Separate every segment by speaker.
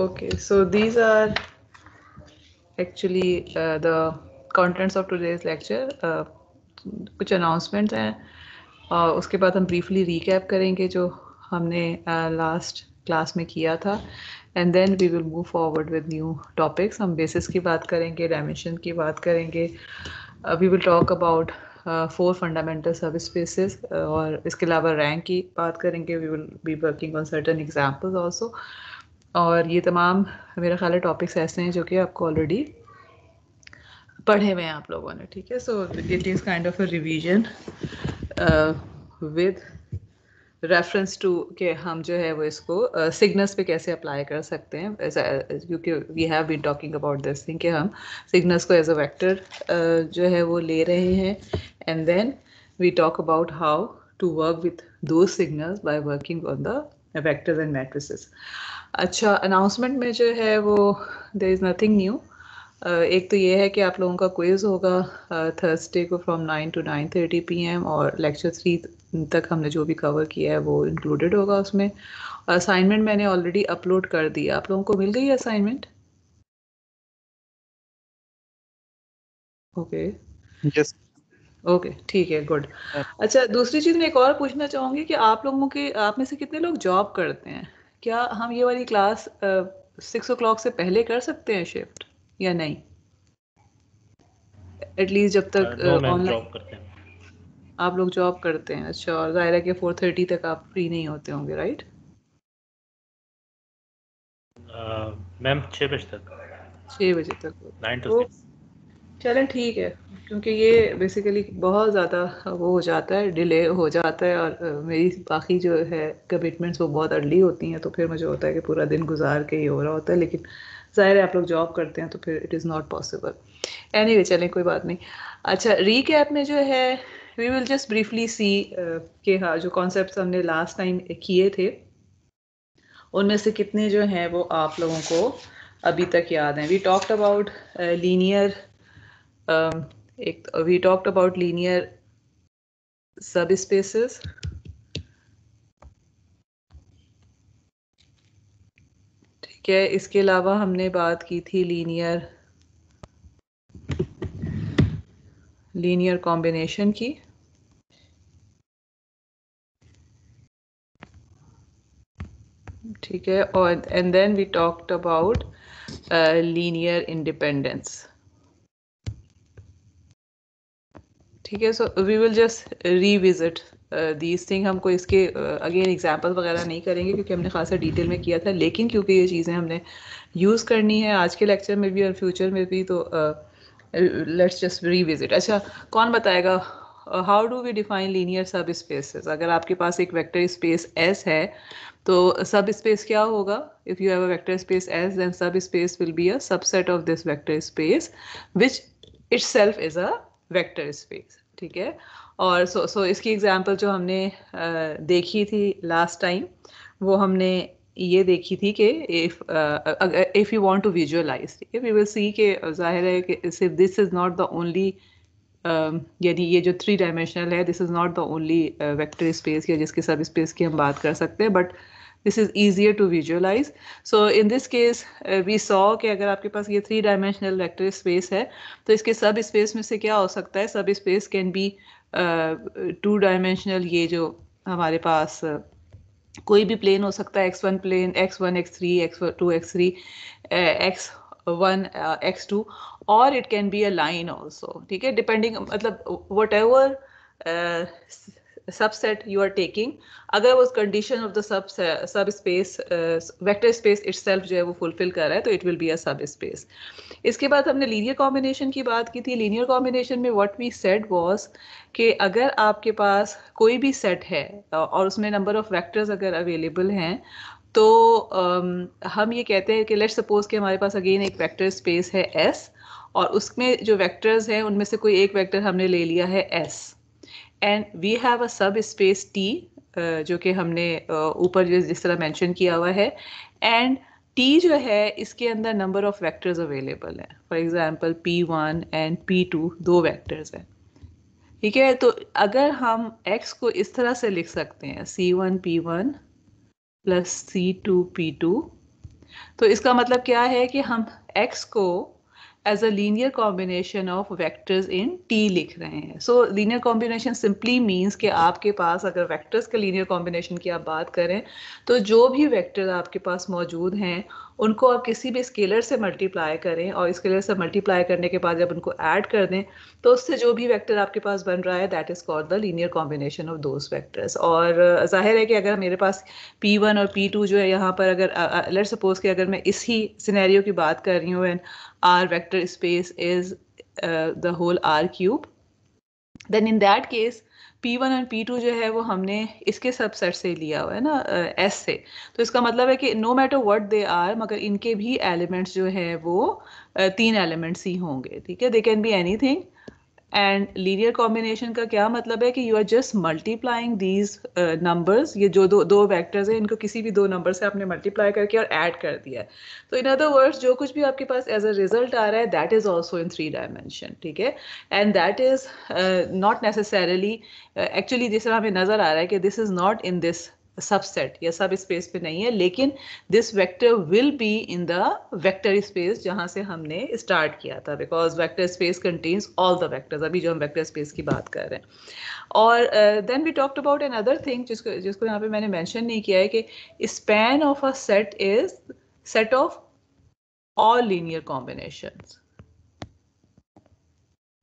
Speaker 1: Okay, so these are actually uh, the contents of today's lecture. Uh, kuch announcements hain aur uh, uske baad hum briefly recap karenge jo humne uh, last class mein kiya tha and then we will move forward with new topics hum basis ki baat karenge dimension ki baat karenge uh, we will talk about four fundamental subspaces और इसके अलावा rank की बात करेंगे we will be working on certain examples also और ये तमाम मेरा ख्याल है टॉपिक्स ऐसे हैं जो कि आपको ऑलरेडी पढ़े हुए हैं आप लोगों ने ठीक है so it is kind of a revision with reference to के हम जो है वो इसको सिग्नस uh, पे कैसे अप्लाई कर सकते हैं uh, क्योंकि we have been talking about this thing कि हम सिग्नस को एज अ वेक्टर जो है वो ले रहे हैं and then we talk about how to work with दो signals by working on the vectors and matrices अच्छा अनाउंसमेंट में जो है वो देर इज़ नथिंग न्यू एक तो ये है कि आप लोगों का क्विज़ होगा थर्सडे uh, को from nine to nine thirty P M और लेक्चर थ्री तक हमने जो भी कवर किया है वो इंक्लूडेड होगा उसमें असाइनमेंट मैंने ऑलरेडी अपलोड कर दी आप लोगों को मिल गई असाइनमेंट ओके यस ओके ठीक है गुड अच्छा दूसरी चीज़ मैं एक और पूछना चाहूँगी कि आप लोगों के आप में से कितने लोग जॉब करते हैं क्या हम ये वाली क्लास सिक्स ओ क्लॉक से पहले कर सकते हैं शिफ्ट या नहीं एटलीस्ट जब तक ऑनलाइन आप लोग जॉब करते हैं अच्छा और जाहिर है कि फोर थर्टी तक आप फ्री नहीं होते होंगे राइट मैम छः बजे तक छः बजे तक नाइन टू सिक्स चलें ठीक है क्योंकि ये बेसिकली बहुत ज़्यादा वो हो जाता है डिले हो जाता है और मेरी बाकी जो है कमिटमेंट्स वो बहुत अर्ली होती हैं तो फिर मुझे होता है कि पूरा दिन गुजार के ही हो रहा होता है लेकिन ज़ाहिर है आप लोग जॉब करते हैं तो फिर it is not possible any way चलें कोई बात नहीं अच्छा रीकैप में जो है we will just briefly see के हाँ जो कॉन्सेप्ट हमने लास्ट टाइम किए थे उनमें से कितने जो हैं वो आप लोगों को अभी तक याद हैं we talked about linear um, we talked about linear subspaces. ठीक है इसके अलावा हमने बात की थी लीनियर लीनियर कॉम्बिनेशन की ठीक है और and then we talked about linear independence ठीक है so we will just revisit these thing हमको इसके अगेन uh, एग्जाम्पल वगैरह नहीं करेंगे क्योंकि हमने खासा डिटेल में किया था लेकिन क्योंकि ये चीज़ें हमने यूज़ करनी है आज के लेक्चर में भी और फ्यूचर में भी तो लेट्स जस्ट रीविजिट अच्छा कौन बताएगा how do we define linear subspaces अगर आपके पास एक वैक्टर स्पेस एस है तो सब स्पेस क्या होगा if you have a vector space S then subspace will be a subset of this vector space which itself is a vector space ठीक है और सो so, सो so इसकी example जो हमने देखी थी लास्ट टाइम वो हमने ये देखी थी कि if if you want to visualise ठीक है वी विल सी के जाहिर है कि सिर्फ this is not the only यानी ये जो थ्री डायमेंशनल है this is not the only vector space या जिसके सब स्पेस की हम बात कर सकते हैं but this is easier to visualise so in this case we saw कि अगर आपके पास ये थ्री डायमेंशनल वेक्टर स्पेस है तो इसके सब स्पेस में से क्या हो सकता है subspace can be two dimensional ये जो हमारे पास uh, कोई भी प्लेन हो सकता है X one plane X one X three X two X three X one x two और it can be a line also ठीक है डिपेंडिंग मतलब whatever uh, subset you are taking अगर वो कंडीशन ऑफ द सब सब space vector space इट्ससेल्फ जो है वो फुलफिल कर रहा है तो इट विल बी अ सब स्पेस इसके बाद हमने लीनियर कॉम्बिनेशन की बात की थी लीनियर कॉम्बिनेशन में व्हाट वी सेड वाज कि अगर आपके पास कोई भी सेट है और उसमें नंबर ऑफ वेक्टर्स अगर अवेलेबल हैं तो um, हम ये कहते हैं कि लेट सपोज कि हमारे पास अगेन एक वेक्टर स्पेस है एस और उसमें जो वेक्टर्स हैं उनमें से कोई एक वेक्टर हमने ले लिया है S and we have a subspace T जो कि हमने uh, ऊपर जिस तरह मेंशन किया हुआ है एंड टी जो है इसके अंदर नंबर ऑफ वेक्टर्स अवेलेबल हैं for example P one and P two दो वेक्टर्स हैं ठीक है तो अगर हम x को इस तरह से लिख सकते हैं C one P one plus सी टू पी टू तो इसका मतलब क्या है कि हम x को as a linear combination of vectors in T लिख रहे हैं so linear combination simply means कि आपके पास अगर वैक्टर्स के लीनियर कॉम्बिनेशन की आप बात करें तो जो भी वैक्टर आपके पास मौजूद हैं उनको आप किसी भी स्केलर से मल्टीप्लाई करें और स्केलर से मल्टीप्लाई करने के बाद जब उनको ऐड कर दें तो उससे जो भी वेक्टर आपके पास बन रहा है that is called the linear combination of those vectors और जाहिर है कि अगर मेरे पास पी वन और पी टू जो है यहाँ पर अगर लेट सपोज कि अगर मैं इसी सिनेरियो की बात कर रही हूँ and our vector space is the whole R cube then in that case P one and P two जो है वो हमने इसके सबसेट से लिया हुआ है ना एस से तो इसका मतलब है कि no matter what they are मगर इनके भी एलिमेंट्स जो है वो तीन एलिमेंट्स ही होंगे ठीक है they can be anything and linear combination का क्या मतलब है कि you are just multiplying these numbers ये जो दो दो वैक्टर्स हैं इनको किसी भी दो नंबर से आपने मल्टीप्लाई करके और ऐड कर दिया है तो इन अदर वर्ड्स जो कुछ भी आपके पास एज अ रिजल्ट आ रहा है that is also in three dimension ठीक है and that is not necessarily actually जिस तरह हमें नज़र आ रहा है कि this is not in this subset या सब स्पेस पे नहीं है लेकिन this vector will be in the vector space जहां से हमने स्टार्ट किया था because vector space contains all the vectors अभी जो हम वेक्टर स्पेस की बात कर रहे हैं और then we talked about another thing जिसको जिसको यहाँ पे मैंने मैंशन नहीं किया है कि span of a set is set of all linear combination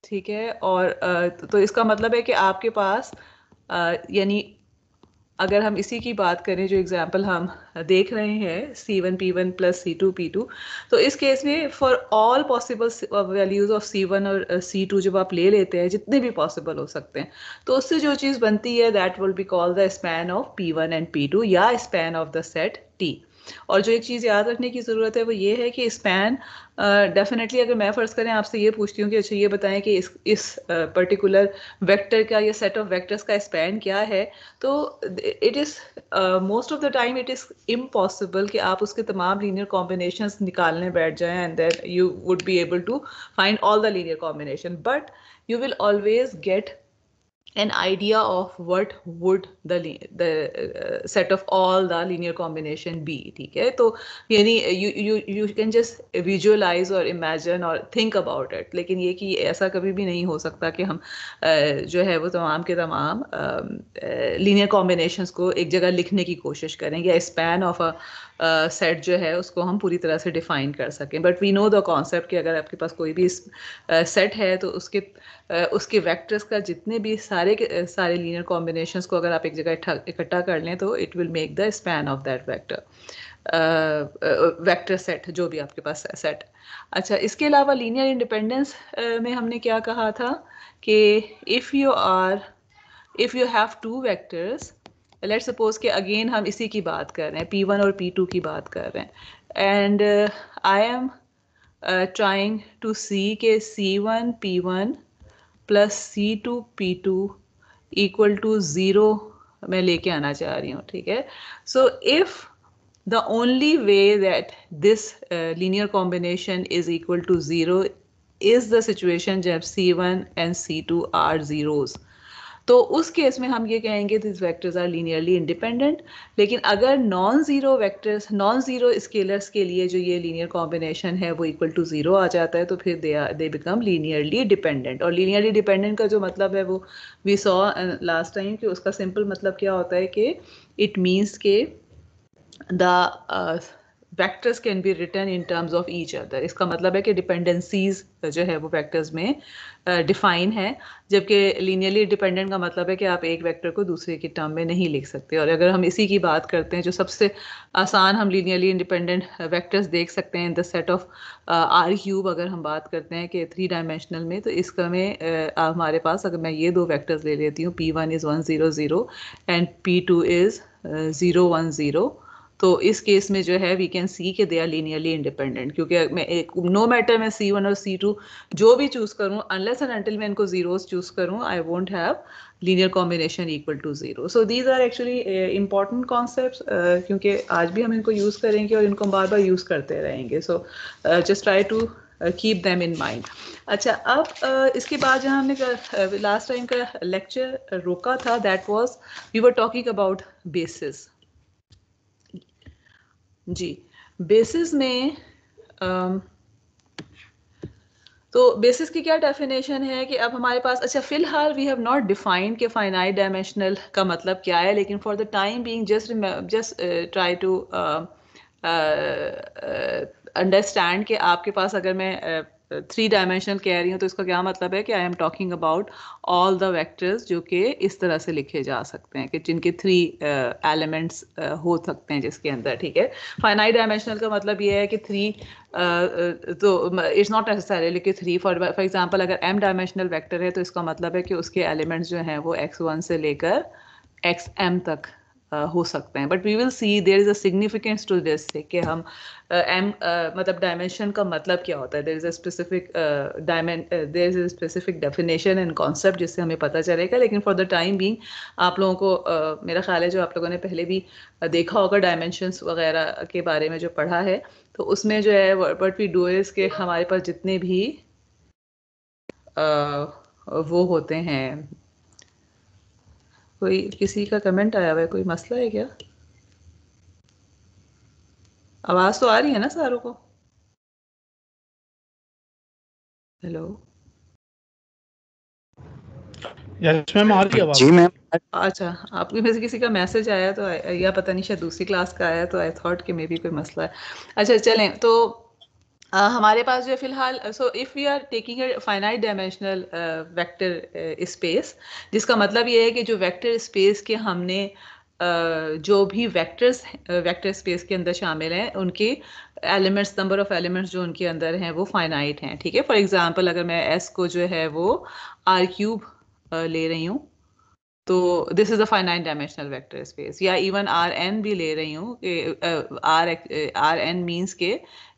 Speaker 1: ठीक है और uh, तो इसका मतलब है कि आपके पास uh, यानी अगर हम इसी की बात करें जो एग्जाम्पल हम देख रहे हैं C one P one plus सी टू पी टू तो इस केस में for all possible values of C one और सी uh, टू जब आप ले लेते हैं जितने भी पॉसिबल हो सकते हैं तो उससे जो चीज़ बनती है that will be call the span of P one and P two या span of the set T और जो एक चीज़ याद रखने की ज़रूरत है वो ये है कि स्पैन डेफिनेटली अगर मैं फ़र्ज़ करें आपसे ये पूछती हूँ कि अच्छा ये बताएं कि इस इस पर्टिकुलर वेक्टर का या सेट ऑफ वेक्टर्स का स्पैन क्या है तो it is most of the time it is impossible कि आप उसके तमाम लीनियर कॉम्बिनेशन निकालने बैठ जाएं and then you would be able to find all the linear combination but you will always get an idea of what would the the uh, set of all the linear combination be theek hai to yani you you you can just visualize or imagine or think about it lekin ye ki aisa kabhi bhi nahi ho sakta ki hum uh, jo hai wo tamam ke tamam uh, uh, combinations ko ek jagah likhne ki koshish करें या span of a set uh, जो है उसको हम पूरी तरह से define कर सकें but we know the concept कि अगर आपके पास कोई भी सेट uh, है तो उसके uh, उसके वेक्टर्स का जितने भी सारे सारे लीनियर कॉम्बिनेशंस को अगर आप एक जगह इकट्ठा कर लें तो it will make the span of that vector vector set जो भी आपके पास सेट अच्छा इसके अलावा लीनियर इंडिपेंडेंस में हमने क्या कहा था कि if you are if you have two vectors let suppose के अगेन हम इसी की बात कर रहे हैं पी वन और पी टू की बात कर रहे हैं and I am trying to see के सी one P one plus C two P two equal to zero मैं लेके आना चाह रही हूँ ठीक है so if the only way that this linear combination is equal to zero is the situation जब C one and C two are zeros तो उस केस में हम ये कहेंगे this vectors are linearly independent लेकिन अगर non zero vectors non zero scalars के लिए जो ये लीनियर कॉम्बिनेशन है वो इक्वल टू ज़ीरो आ जाता है तो फिर they they become linearly dependent और लीनियरली डिपेंडेंट का जो मतलब है वो वी सॉ लास्ट टाइम कि उसका सिंपल मतलब क्या होता है कि इट मीन्स के the vectors can be written in terms of each other इसका मतलब है कि डिपेंडेंसीज जो है वो वैक्टर्स में डिफाइन uh, है जबकि लीनियरली डिपेंडेंट का मतलब है कि आप एक वैक्टर को दूसरे की टर्म में नहीं लिख सकते और अगर हम इसी की बात करते हैं जो सबसे आसान हम लीनियरली इंडिपेंडेंट वैक्टर्स देख सकते हैं in the set of R cube अगर हम बात करते हैं कि थ्री डायमेंशनल में तो इसका में uh, हमारे पास अगर मैं ये दो वैक्टर्स ले लेती हूँ P one is one zero zero and P two is zero one zero तो इस केस में जो है वी कैन सी के दे आर लीनियरली इंडिपेंडेंट क्योंकि मैं एक नो मैटर मैं सी वन और सी टू जो भी चूज करूँ अनलेस एंड अनटिल मैं इनको जीरोज चूज करूँ I won't have linear combination equal to zero so these are actually important concept क्योंकि आज भी हम इनको यूज करेंगे और इनको बार बार यूज करते रहेंगे so just try to keep them in mind अच्छा अब uh, इसके बाद जहाँ हमने लास्ट uh, टाइम का लेक्चर रोका था that was we were talking about basis जी बेसिस में आ, तो बेसिस की क्या डेफिनेशन है कि अब हमारे पास अच्छा फिलहाल वी हैव नॉट डिफाइंड के फाइनाइट डायमेंशनल का मतलब क्या है लेकिन for the time being just just try to understand कि आपके पास अगर मैं uh, थ्री डायमेंशनल कह रही हूँ तो इसका क्या मतलब है कि I am talking about all the vectors जो कि इस तरह से लिखे जा सकते हैं कि जिनके थ्री एलिमेंट्स uh, uh, हो सकते हैं जिसके अंदर ठीक है फाइनाइट डायमेंशनल का मतलब ये है कि थ्री uh, uh, तो इट्स नॉट नेसेसरी लेकिन थ्री फॉर फॉर एग्जाम्पल अगर एम डायमेंशनल वैक्टर है तो इसका मतलब है कि उसके एलिमेंट्स जो हैं वो एक्स वन से लेकर एक्स एम तक हो सकते हैं but we will see there is a significance to this कि हम एम मतलब डायमेंशन का मतलब क्या होता है there is a specific dimension there is a specific definition and concept जिससे हमें पता चलेगा लेकिन फॉर द टाइम बींग आप लोगों को मेरा ख्याल है जो आप लोगों ने पहले भी देखा होगा डायमेंशंस वगैरह के बारे में जो पढ़ा है तो उसमें जो है वट वी डू इज़ के हमारे पास जितने भी वो होते हैं कोई किसी का कमेंट आया हुआ है कोई मसला है क्या आवाज तो आ रही है ना सारों को हेलो यस मैम आ रही है जी मैम अच्छा आपके में से किसी का मैसेज आया तो या पता नहीं शायद दूसरी क्लास का आया तो आई थॉट कि मे बी कोई मसला है अच्छा चलें तो हमारे पास जो फिलहाल so if we are taking a finite dimensional vector space जिसका मतलब ये है कि जो वेक्टर स्पेस के हमने uh, जो भी वेक्टर्स वेक्टर स्पेस के अंदर शामिल हैं उनके एलिमेंट्स नंबर ऑफ एलिमेंट्स जो उनके अंदर हैं वो फाइनाइट हैं ठीक है फॉर एग्जांपल अगर मैं एस को जो है वो आर क्यूब ले रही हूँ तो this is a finite dimensional vector space या इवन आर एन भी ले रही हूँ आर आर एन मीन्स के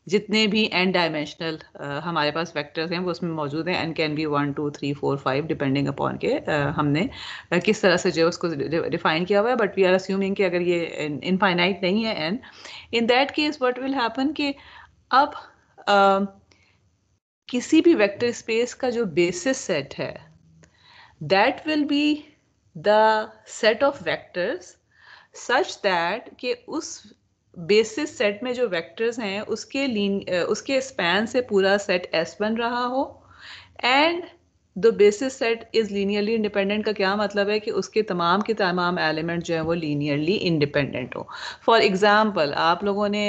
Speaker 1: जितने भी एन डायमेंशनल uh, हमारे पास वेक्टर्स हैं वो उसमें मौजूद हैं N can be one two three four five depending upon के uh, हमने uh, किस तरह से जो उसको डिफाइन किया हुआ है बट वी आर अस्यूमिंग कि अगर ये इनफाइनाइट नहीं है and in that case what will happen कि अब um, किसी भी वेक्टर स्पेस का जो बेसिस सेट है that will be the set of vectors such that कि उस बेसिस सेट में जो वेक्टर्स हैं उसके लीन उसके स्पैन से पूरा सेट एस बन रहा हो and the basis set is linearly independent का क्या मतलब है कि उसके तमाम के तमाम एलिमेंट जो है वो लीनियरली इंडिपेंडेंट हो फॉर एग्जांपल आप लोगों ने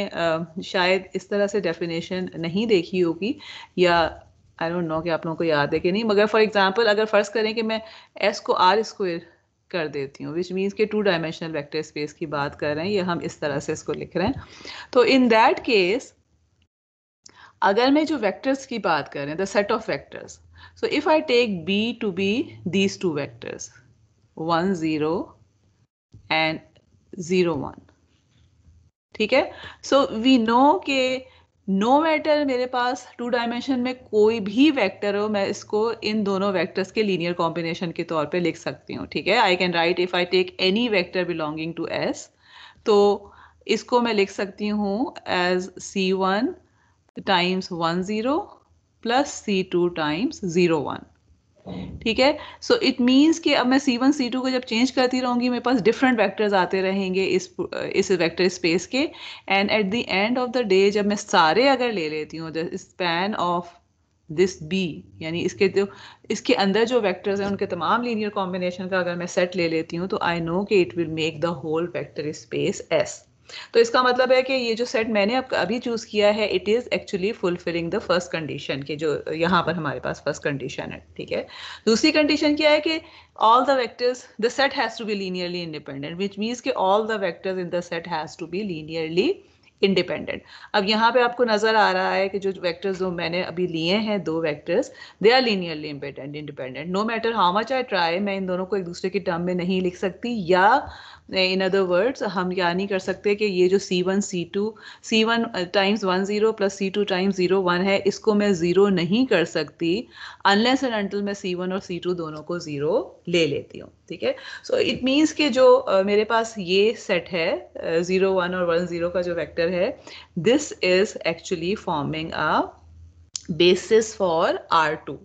Speaker 1: शायद इस तरह से डेफिनेशन नहीं देखी होगी या आई डोंट नो कि आप लोगों को याद है कि नहीं मगर फॉर एग्जांपल अगर फ़र्ज़ करें कि मैं एस को आर स्क्वेयर कर देती हूँ विच मीन्स के टू डायमेंशनल वेक्टर स्पेस की बात कर रहे हैं ये हम इस तरह से इसको लिख रहे हैं तो इन दैट केस अगर मैं जो वेक्टर्स की बात कर रहे हैं the set of vectors so if I take B to be these two vectors one zero and zero one ठीक है सो वी नो के नो no मैटर मेरे पास टू डायमेंशन में कोई भी वेक्टर हो मैं इसको इन दोनों वेक्टर्स के लीनियर कॉम्बिनेशन के तौर पे लिख सकती हूँ ठीक है I can write if I take any vector belonging to S तो इसको मैं लिख सकती हूँ as C one times one zero plus सी टू टाइम्स ज़ीरो वन ठीक है सो इट मीन्स कि अब मैं सी वन सी टू को जब चेंज करती रहूंगी मेरे पास डिफरेंट वेक्टर्स आते रहेंगे इस इस वेक्टर स्पेस के and at the end of the day जब मैं सारे अगर ले लेती हूँ स्पैन ऑफ दिस बी यानी इसके जो इसके अंदर जो वेक्टर्स हैं उनके तमाम लीनियर कॉम्बिनेशन का अगर मैं सेट ले लेती हूँ तो आई नो कि it will make the whole vector space S तो इसका मतलब है कि ये जो सेट मैंने अभी चूज़ किया है it is actually fulfilling the first condition के जो यहाँ पर हमारे पास फर्स्ट कंडीशन है ठीक है दूसरी कंडीशन क्या है कि all the vectors the set has to be linearly independent which means के all the vectors in the set has to be linearly independent अब यहाँ पे आपको नज़र आ रहा है कि जो वैक्टर्स जो मैंने अभी लिए हैं दो vectors they are linearly independent independent no matter how much I try मैं इन दोनों को एक दूसरे के टर्म में नहीं लिख सकती या इन अदर वर्ड्स हम यह नहीं कर सकते कि ये जो सी वन सी two C one times one zero plus सी टू टाइम्स ज़ीरो वन है इसको मैं ज़ीरो नहीं कर सकती अनलेस एंड अनटिल मैं सी वन और सी टू दोनों को ज़ीरो ले लेती हूँ ठीक है सो इट मीन्स के जो uh, मेरे पास ये सेट है ज़ीरो uh, वन और वन ज़ीरो का जो वैक्टर है this is actually forming a basis for R two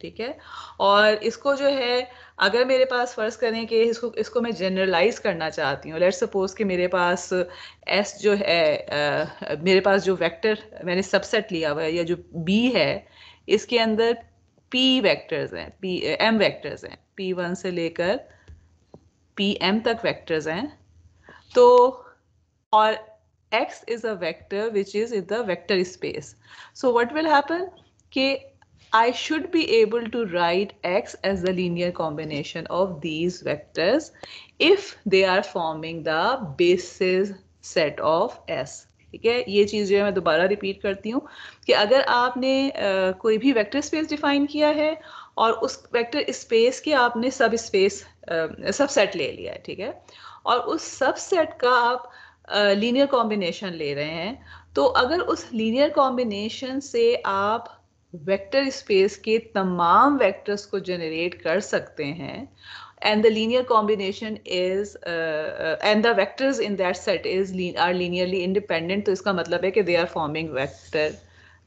Speaker 1: ठीक है और इसको जो है अगर मेरे पास फ़र्ज़ करें कि इसको इसको मैं जनरलाइज करना चाहती हूँ लेट सपोज़ कि मेरे पास एस जो है आ, मेरे पास जो वेक्टर मैंने सबसेट लिया हुआ है या जो बी है इसके अंदर पी वेक्टर्स हैं पी एम वेक्टर्स हैं पी वन से लेकर पी एम तक वेक्टर्स हैं तो और X is a vector which is in the vector space so what will happen कि I should be able to write x as the linear combination of these vectors if they are forming the basis set of S. ठीक है ये चीज़ जो है मैं दोबारा repeat करती हूँ कि अगर आपने आ, कोई भी वेक्टर स्पेस डिफाइन किया है और उस वेक्टर स्पेस के आपने सब स्पेस सब सेट ले लिया है ठीक है और उस सब सेट का आप लीनियर कॉम्बिनेशन ले रहे हैं तो अगर उस लीनियर कॉम्बिनेशन से आप वेक्टर स्पेस के तमाम वेक्टर्स को जनरेट कर सकते हैं and the linear combination is and the vectors in that set is are linearly independent तो इसका मतलब है कि they are forming vector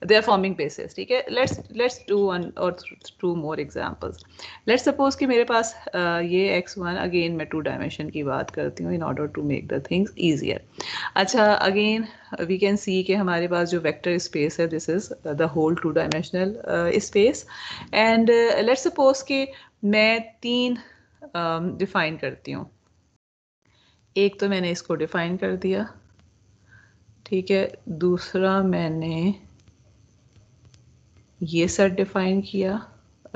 Speaker 1: they are forming bases ठीक है let's let's do one or two more examples let's suppose कि मेरे पास uh, ये x1 again मैं two dimension की बात करती हूँ in order to make the things easier अच्छा again we can see कि हमारे पास जो vector space है this is the whole two dimensional uh, space and uh, let's suppose कि मैं तीन um, define करती हूँ एक तो मैंने इसको डिफाइन कर दिया ठीक है दूसरा मैंने ये सेट डिफाइन किया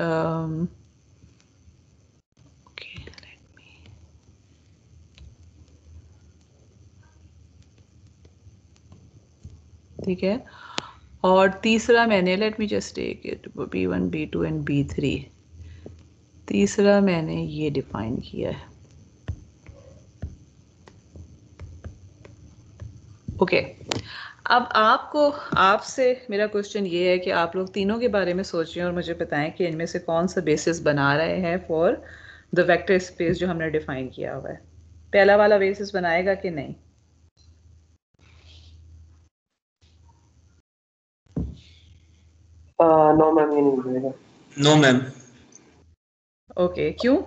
Speaker 1: um, ठीक है और तीसरा मैंने let me just take it B one B two and B three तीसरा मैंने ये डिफाइन किया है ओके okay. अब आपको आपसे मेरा क्वेश्चन ये है कि आप लोग तीनों के बारे में सोचिए और मुझे बताएं कि इनमें से कौन सा बेसिस बना रहे हैं फॉर द वेक्टर स्पेस जो हमने डिफाइन किया हुआ है पहला वाला बेसिस बनाएगा कि नहीं नो मैम मैम ओके क्यों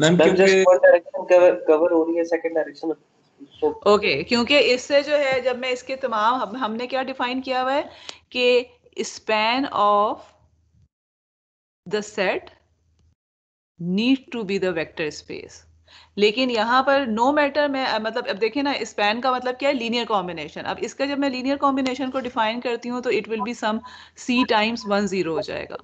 Speaker 1: मैम क्योंकि डायरेक्शन कवर हो रही है सेकंड डायरेक्शन ओके क्योंकि इससे जो है जब मैं इसके तमाम हम, हमने क्या डिफाइन किया हुआ है कि span of the set need to be the vector space लेकिन यहां पर नो मैटर में मतलब अब देखिए ना स्पैन का मतलब क्या है लीनियर कॉम्बिनेशन अब इसका जब मैं लीनियर कॉम्बिनेशन को डिफाइन करती हूँ तो it will be some c times one zero हो जाएगा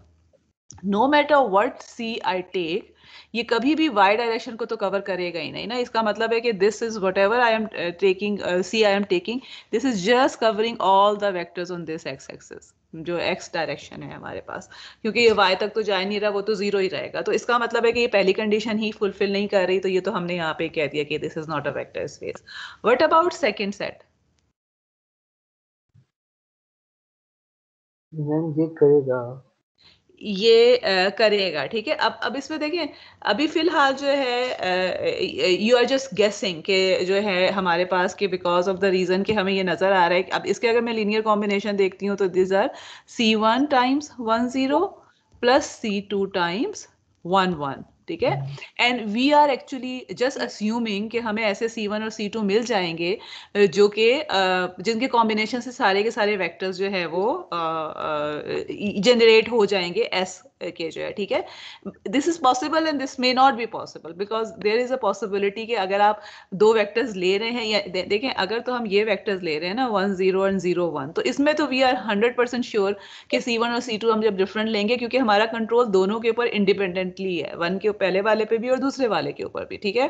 Speaker 1: no matter what c I take ये कभी भी वाई डायरेक्शन को तो कवर करेगा ही नहीं ना इसका मतलब है कि this is whatever I am taking c I am taking this is just covering all the vectors on this x axis जो एक्स डायरेक्शन है हमारे पास क्योंकि ये वाई तक तो जा नहीं रहा वो तो जीरो ही रहेगा तो इसका मतलब है कि ये पहली कंडीशन ही फुलफिल नहीं कर रही तो ये तो हमने यहाँ पे कह दिया कि this is not a vector space what about second set ma'am ये करेगा ये करेगा ठीक है अब अब इसमें देखिए अभी फिलहाल जो है यू आर जस्ट गेसिंग के जो है हमारे पास कि बिकॉज ऑफ द रीज़न कि हमें ये नज़र आ रहा है अब इसके अगर मैं लीनियर कॉम्बिनेशन देखती हूँ तो these are c one times one zero plus C two times one one ठीक है and we are actually just assuming कि हमें ऐसे सी वन और सी टू मिल जाएंगे जो कि जिनके कॉम्बिनेशन से सारे के सारे वेक्टर्स जो है वो जनरेट हो जाएंगे एस किया जाए ठीक है this is possible and this may not be possible because there is a possibility कि अगर आप दो वैक्टर्स ले रहे हैं या दे, देखें अगर तो हम ये वैक्टर्स ले रहे हैं ना one zero and zero one तो इसमें तो we are hundred percent sure कि सी वन और सी टू हम जब डिफरेंट लेंगे क्योंकि हमारा कंट्रोल दोनों के ऊपर इंडिपेंडेंटली है वन के पहले वाले पे भी और दूसरे वाले के ऊपर भी ठीक है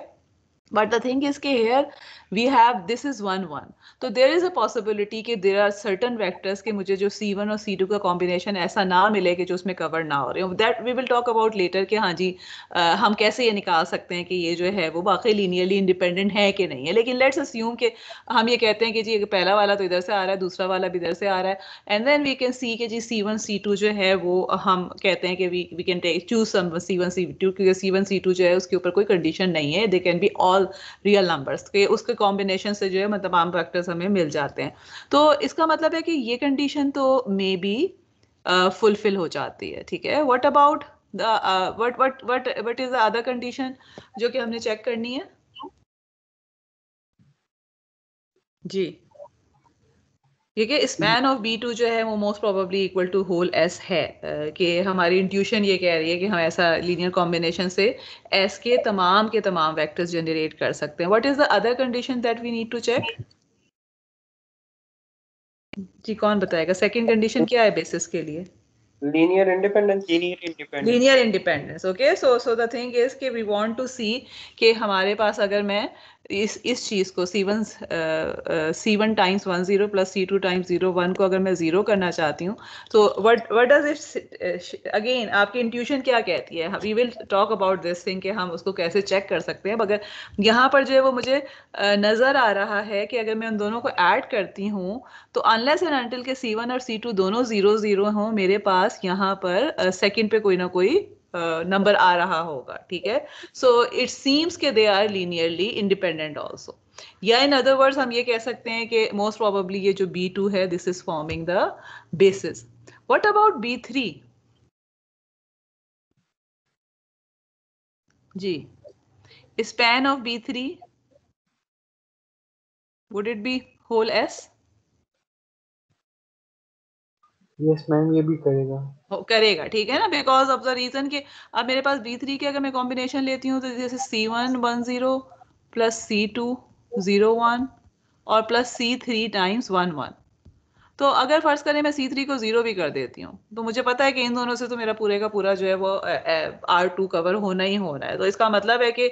Speaker 1: बट द थिंग इज के here we have this is one one तो देर इज अ पॉसिबिलिटी कि देर आर सर्टन वैक्टर्स के मुझे जो सी वन और सी टू का कॉम्बिनेशन ऐसा ना मिले कि जो उसमें कवर ना हो रहे हो that we will talk about later कि हाँ जी आ, हम कैसे ये निकाल सकते हैं कि ये जो है वो वाकई लीनियरली इंडिपेंडेंट है कि नहीं है लेकिन लेट्स अस्यूम कि हम ये कहते हैं कि जी पहला वाला तो इधर से आ रहा है दूसरा वाला भी इधर से आ रहा है and then we can see के जी सी वन सी टू जो है वो हम कहते हैं कि we we can take choose some c one C two क्योंकि सी वन सी टू जो है उसके ऊपर कोई कंडीशन नहीं है they can be all real numbers के उसका कॉम्बिनेशन से जो है मतलब आम फैक्टर्स हमें मिल जाते हैं तो इसका मतलब है कि ये कंडीशन तो मे बी फुलफिल हो जाती है ठीक है what about what what what what is the other condition जो कि हमने चेक करनी है जी ठीक है स्पैन ऑफ बी टू जो है वो most probably equal to whole s है कि हमारी इंट्यूशन ये कह रही है कि हम ऐसा लीनियर कॉम्बिनेशन से एस के तमाम के तमाम वेक्टर्स जनरेट कर सकते हैं what is the other condition that we need to check जी कौन बताएगा सेकंड कंडीशन क्या है बेसिस के लिए linear independence linear independence linear independence okay so so the thing is कि we want to see कि हमारे पास अगर मैं इस इस चीज़ को c one c one times one zero plus सी टू टाइम्स ज़ीरो वन को अगर मैं ज़ीरो करना चाहती हूँ तो what what does it again आपकी इंट्यूशन क्या कहती है we will talk about this thing कि हम उसको कैसे चेक कर सकते हैं मगर यहाँ पर जो है वो मुझे नज़र आ रहा है कि अगर मैं उन दोनों को ऐड करती हूँ तो अनलेस एंड अनटिल के सी वन और सी टू दोनों ज़ीरो ज़ीरो हों मेरे पास यहाँ पर सेकेंड uh, पे कोई ना कोई नंबर आ रहा होगा ठीक है सो इट सीम्स के they are linearly independent also या इन अदर वर्ड्स हम ये कह सकते हैं कि मोस्ट प्रोबेबली ये जो बी टू है this is forming the basis what about b three जी span of b3 would it be whole s yes ma'am ये भी करेगा करेगा ठीक है ना बिकॉज ऑफ द रीजन के अब मेरे पास बी थ्री के अगर मैं कॉम्बिनेशन लेती हूँ तो जैसे c one one zero plus सी टू जीरो वन और plus c three times one one तो अगर फर्ज करें मैं सी थ्री को जीरो भी कर देती हूँ तो मुझे पता है कि इन दोनों से तो मेरा पूरे का पूरा जो है वो आर टू कवर होना ही होना है तो इसका मतलब है कि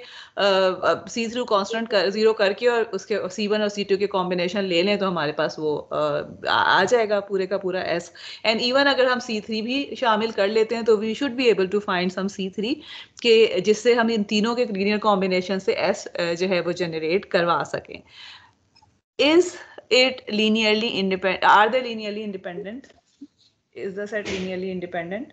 Speaker 1: सी थ्री कॉन्स्टेंट कर, जीरो करके और उसके सी वन और सी टू के कॉम्बिनेशन ले लें तो हमारे पास वो आ, आ जाएगा पूरे का पूरा एस एंड इवन अगर हम सी थ्री भी शामिल कर लेते हैं तो we should be able to find some c three के जिससे हम इन तीनों के लीनियर कॉम्बिनेशन से एस जो है वो जनरेट करवा सकें इस it linearly independent? Are they linearly independent? Is the set linearly independent?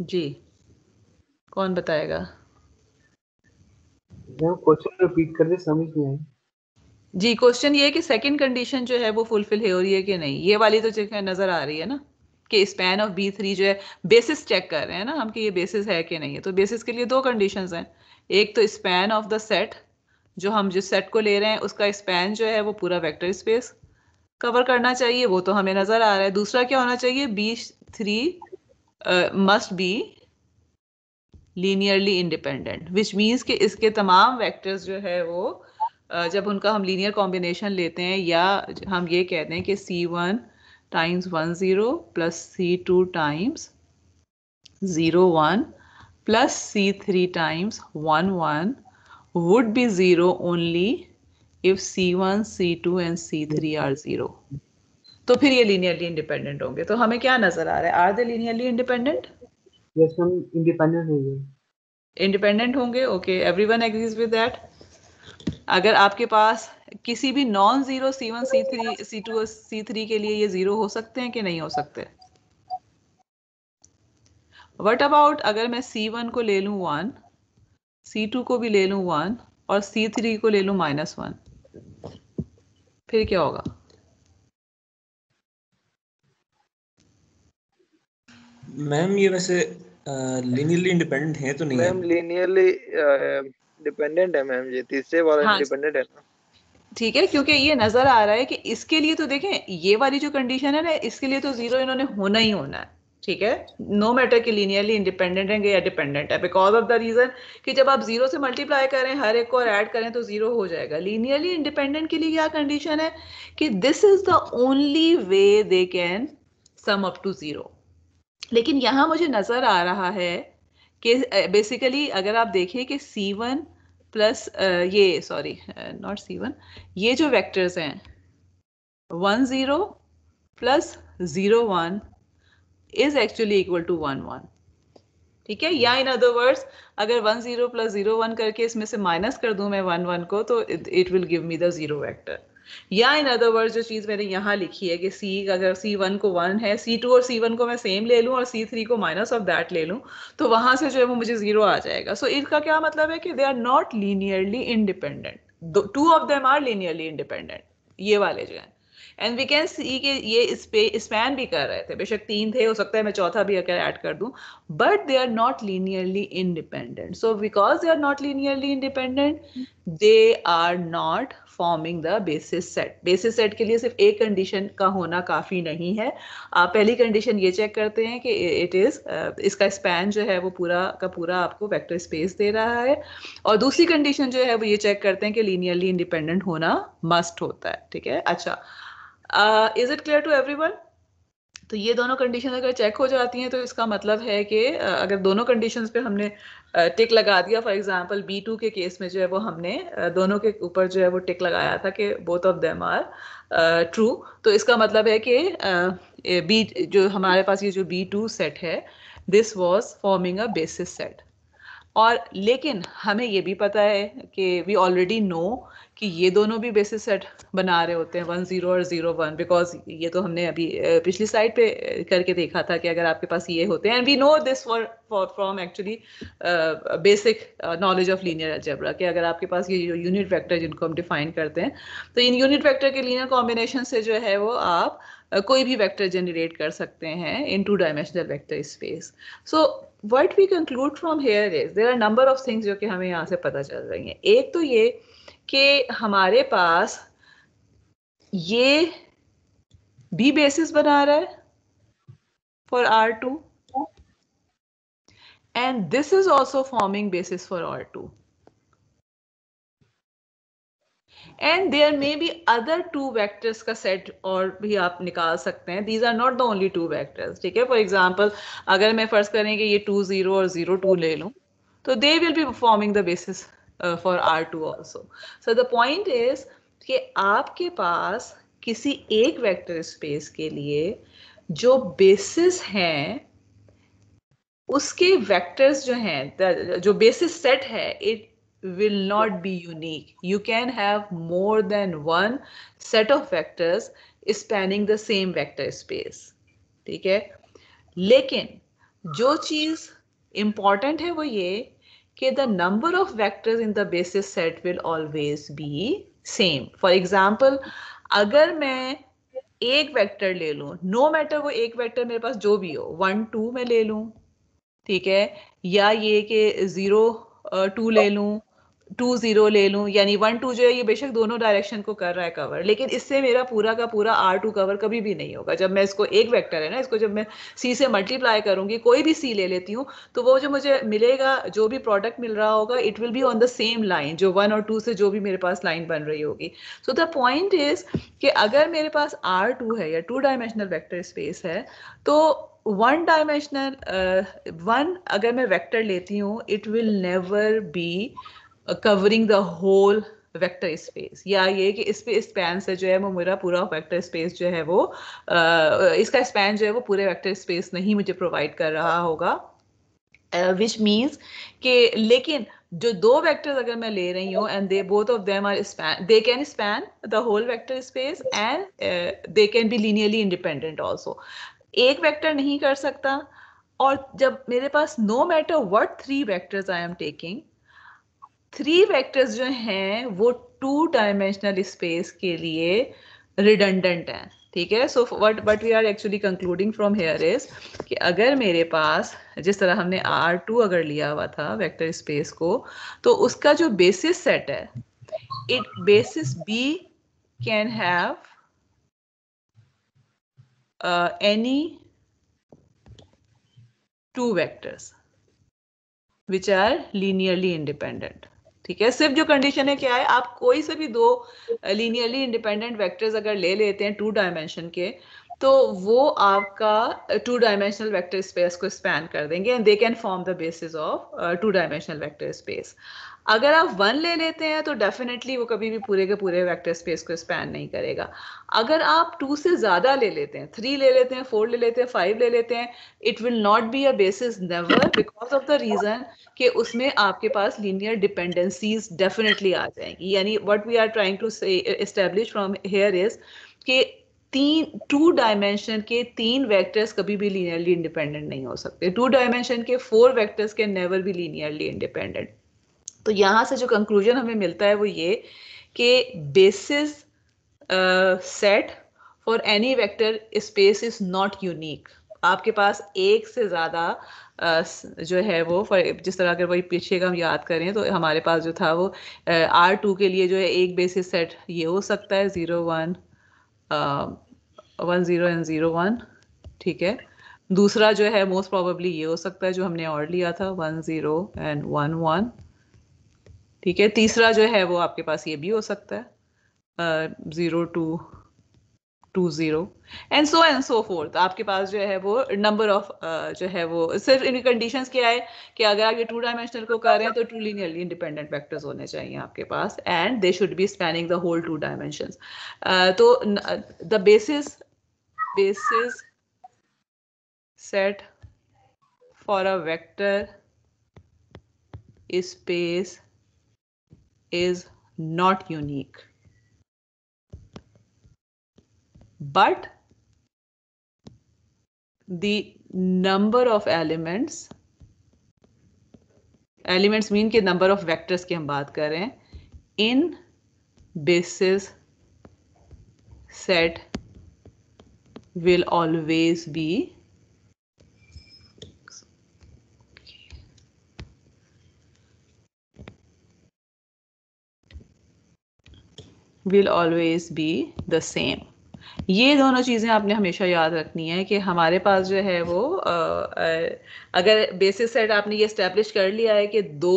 Speaker 1: जी कौन बताएगा क्वेश्चन रिपीट कर दे समझ नहीं आई जी क्वेश्चन ये है कि सेकंड कंडीशन जो है वो फुलफिल हो रही है कि नहीं ये वाली तो नजर आ रही है ना कि स्पैन ऑफ बी थ्री जो है बेसिस चेक कर रहे हैं ना हम कि ये बेसिस है कि नहीं है तो बेसिस के लिए दो कंडीशंस हैं एक तो स्पैन ऑफ द सेट जो हम जिस सेट को ले रहे हैं उसका स्पैन जो है वो पूरा वेक्टर स्पेस कवर करना चाहिए वो तो हमें नज़र आ रहा है दूसरा क्या होना चाहिए b three must be linearly independent which means कि इसके तमाम वेक्टर्स जो है वो uh, जब उनका हम लीनियर कॉम्बिनेशन लेते हैं या हम ये कहते हैं कि c one times one zero plus C two times zero one plus c three times one one would be zero only if C1, C2 and C3 are zero तो फिर ये लीनियरली इंडिपेंडेंट होंगे तो हमें क्या नजर आ रहा है are they linearly independent yes ma'am independent होंगे इंडिपेंडेंट होंगे okay everyone agrees with that अगर आपके पास किसी भी non zero c1 c3 c2 और c3 के लिए ये जीरो हो सकते हैं कि नहीं हो सकते वट अबाउट अगर मैं सी वन को ले लू वन सी टू को भी ले लूँ वन और सी थ्री को ले लूँ माइनस वन फिर क्या होगा मैम ये वैसे लीनियरली इंडिपेंडेंट है तो नहीं मैम लीनियरली डिपेंडेंट है मैम ये तीसरे वाला हाँ, इंडिपेंडेंट है ठीक है क्योंकि ये नजर आ रहा है कि इसके लिए तो देखें ये वाली जो कंडीशन है ना इसके लिए तो जीरो इन्होंने होना ही होना है ठीक है नो मैटर कि लीनियरली इंडिपेंडेंट है या डिपेंडेंट है बिकॉज ऑफ द रीजन कि जब आप जीरो से मल्टीप्लाई करें हर एक को ऐड करें तो जीरो हो जाएगा लीनियरली इंडिपेंडेंट के लिए क्या कंडीशन है कि this is the only way they can sum up to zero लेकिन यहाँ मुझे नजर आ रहा है कि बेसिकली अगर आप देखें कि सी वन प्लस ये सॉरी नॉट सी वन ये जो वैक्टर्स हैं one zero plus zero one is actually equal to one one ठीक है या इन अदर वर्ड्स अगर one zero plus zero one करके इसमें से माइनस कर दूं मैं वन वन को तो it will give me the zero vector या इन अदर वर्ड्स जो चीज़ मैंने यहाँ लिखी है कि C अगर C1 को वन है C2 और C1 को मैं सेम ले लूँ और C3 को माइनस ऑफ दैट ले लूँ तो वहां से जो है वो मुझे ज़ीरो आ जाएगा सो so, इसका क्या मतलब है कि they are not linearly independent two of them are linearly independent ये वाले जो है एंड वी कैन सी कि ये स्पैन भी कर रहे थे बेशक तीन थे हो सकता है मैं चौथा भी अगर ऐड कर दूं but they are not linearly independent so because they are not linearly independent they are not forming the basis set basis set के लिए सिर्फ एक कंडीशन का होना काफ़ी नहीं है आप पहली कंडीशन ये चेक करते हैं कि इट इज़ uh, इसका स्पैन जो है वो पूरा का पूरा आपको वेक्टर स्पेस दे रहा है और दूसरी कंडीशन जो है वो ये चेक करते हैं कि लीनियरली इंडिपेंडेंट होना मस्ट होता है ठीक है अच्छा is it clear to one तो ये दोनों कंडीशन अगर चेक हो जाती हैं तो इसका मतलब है कि uh, अगर दोनों कंडीशन पे हमने टिक uh, लगा दिया फॉर एग्जांपल बी टू के केस में जो है वो हमने uh, दोनों के ऊपर जो है वो टिक लगाया था कि both of them are true तो इसका मतलब है कि बी जो हमारे पास ये जो बी टू सेट है this was forming a basis set और लेकिन हमें ये भी पता है कि वी ऑलरेडी नो कि ये दोनों भी बेसिस सेट बना रहे होते हैं वन जीरो और जीरो वन बिकॉज ये तो हमने अभी पिछली साइड पे करके देखा था कि अगर आपके पास ये होते हैं and we know this for from actually basic knowledge of linear algebra कि अगर आपके पास ये यूनिट वेक्टर जिनको हम डिफाइन करते हैं तो इन यूनिट वेक्टर के लीनियर कॉम्बिनेशन से जो है वो आप uh, कोई भी वेक्टर जनरेट कर सकते हैं in two dimensional vector space so what we conclude from here is there are number of things जो कि हमें यहाँ से पता चल रही हैं एक तो ये कि हमारे पास ये भी बेसिस बना रहा है for R two and this is also forming basis for R two and there may be other two vectors का सेट और भी आप निकाल सकते हैं these are not the only two vectors ठीक है फॉर एग्जाम्पल अगर मैं फर्ज करें कि ये टू जीरो और जीरो टू ले लूँ तो they will be forming the basis for R two also so the point is कि आपके पास किसी एक वेक्टर स्पेस के लिए जो बेसिस हैं उसके वेक्टर्स जो हैं जो बेसिस सेट है it will not be unique you can have more than one set of vectors spanning the same vector space ठीक है लेकिन जो चीज इंपॉर्टेंट है वो ये कि the number of vectors in the basis set will always be same for example अगर मैं एक वैक्टर ले लूँ नो मैटर वो एक वैक्टर मेरे पास जो भी हो वन टू में ले लूँ ठीक है या ये कि जीरो टू uh, ले लूँ टू जीरो ले लूँ यानी वन टू जो है ये बेशक दोनों डायरेक्शन को कर रहा है कवर लेकिन इससे मेरा पूरा का पूरा आर टू कवर कभी भी नहीं होगा जब मैं इसको एक वेक्टर है ना इसको जब मैं सी से मल्टीप्लाई करूँगी कोई भी सी ले लेती हूँ तो वो जो मुझे मिलेगा जो भी प्रोडक्ट मिल रहा होगा it will be on the same line जो वन और टू से जो भी मेरे पास लाइन बन रही होगी सो द पॉइंट इज कि अगर मेरे पास आर टू है या टू डायमेंशनल वैक्टर स्पेस है तो वन डायमेंशनल वन अगर मैं वैक्टर लेती हूँ it will never be covering the whole vector space या ये कि इस पे स्पैन से जो है वो मेरा पूरा वेक्टर स्पेस जो है वो आ, uh, इसका स्पैन जो है वो पूरे वेक्टर स्पेस नहीं मुझे प्रोवाइड कर रहा होगा विच uh, मीन्स के लेकिन जो दो वेक्टर्स अगर मैं ले रही हूँ and they both of them are span they can span the whole vector space and they can be linearly independent also एक वेक्टर नहीं कर सकता और जब मेरे पास no matter what three vectors I am taking three vectors जो हैं वो टू डायमेंशनल स्पेस के लिए रिडंडेंट हैं ठीक है so what what we are actually concluding from here is कि अगर मेरे पास जिस तरह हमने आर टू अगर लिया हुआ था वेक्टर स्पेस को तो उसका जो बेसिस सेट है it basis b can have any two vectors which are linearly independent ठीक है सिर्फ जो कंडीशन है क्या है आप कोई से भी दो लीनियरली इंडिपेंडेंट वेक्टर्स अगर ले लेते हैं टू डायमेंशन के तो वो आपका टू डायमेंशनल वेक्टर स्पेस को स्पैन कर देंगे and they can form the basis of two dimensional vector space अगर आप वन ले लेते हैं तो डेफिनेटली वो कभी भी पूरे के पूरे वेक्टर स्पेस को स्पैन नहीं करेगा अगर आप टू से ज़्यादा ले लेते हैं थ्री ले लेते हैं फोर ले लेते हैं फाइव ले लेते हैं it will not be a basis never because of the reason कि उसमें आपके पास लीनियर डिपेंडेंसीज डेफिनेटली आ जाएंगी यानी what we are trying to establish from here is कि तीन टू डायमेंशन के तीन वेक्टर्स कभी भी लीनियरली इंडिपेंडेंट नहीं हो सकते टू डायमेंशन के फोर वेक्टर्स के नेवर भी लीनियरली इंडिपेंडेंट तो यहाँ से जो कंक्लूजन हमें मिलता है वो ये कि basis set for any vector space is not unique आपके पास एक से ज़्यादा uh, जो है वो फॉर जिस तरह अगर वही पीछे का हम याद करें तो हमारे पास जो था वो आर uh, टू के लिए जो है एक बेसिस सेट ये हो सकता है zero one one zero and zero one ठीक है दूसरा जो है मोस्ट प्रॉबली ये हो सकता है जो हमने और लिया था one zero and one one ठीक है तीसरा जो है वो आपके पास ये भी हो सकता है zero two two zero and so and so forth आपके पास जो है वो नंबर ऑफ जो है वो सिर्फ इन कंडीशंस क्या है कि अगर आप ये टू डायमेंशनल को कर रहे हैं तो टू लीनियरली इंडिपेंडेंट वेक्टर्स होने चाहिए आपके पास and they should be spanning the whole two dimension तो the basis basis set for a vector space is not unique. But the number of elements elements mean ke number of vectors ki hum baat kar rahe hain in basis set will always be will always be the same ये दोनों चीज़ें आपने हमेशा याद रखनी है कि हमारे पास जो है वो आ, आ, अगर बेसिस सेट आपने ये इस्टेब्लिश कर लिया है कि दो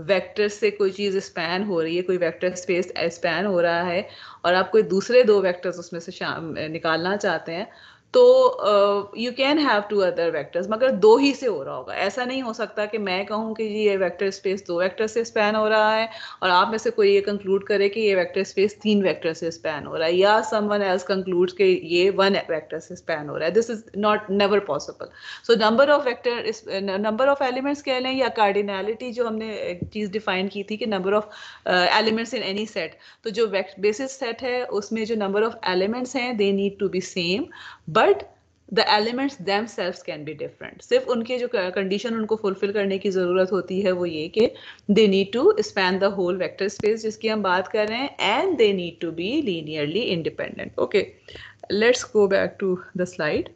Speaker 1: वेक्टर से कोई चीज़ स्पैन हो रही है कोई वेक्टर स्पेस स्पैन हो रहा है और आप कोई दूसरे दो वेक्टर्स उसमें से निकालना चाहते हैं तो you can have two other vectors मगर दो ही से हो रहा होगा ऐसा नहीं हो सकता कि मैं कहूँ कि जी ये वेक्टर स्पेस दो वेक्टर से स्पैन हो रहा है और आप में से कोई ये कंक्लूड करे कि ये वेक्टर स्पेस तीन वेक्टर से स्पैन हो रहा है या सम वन एल्स कंक्लूड कि ये वन वेक्टर से स्पैन हो रहा है this is not never possible so number of vector number of elements कह लें या कार्डिनलिटी जो हमने एक चीज़ डिफाइन की थी कि number of elements in any set तो जो बेसिस सेट है उसमें जो नंबर ऑफ एलिमेंट्स हैं they need to be same but but the elements themselves can be different सिर्फ उनके जो कंडीशन उनको फुलफिल करने की ज़रूरत होती है वो ये कि they need to span the whole vector space जिसकी हम बात कर रहे हैं and they need to be linearly independent okay let's go back to the slide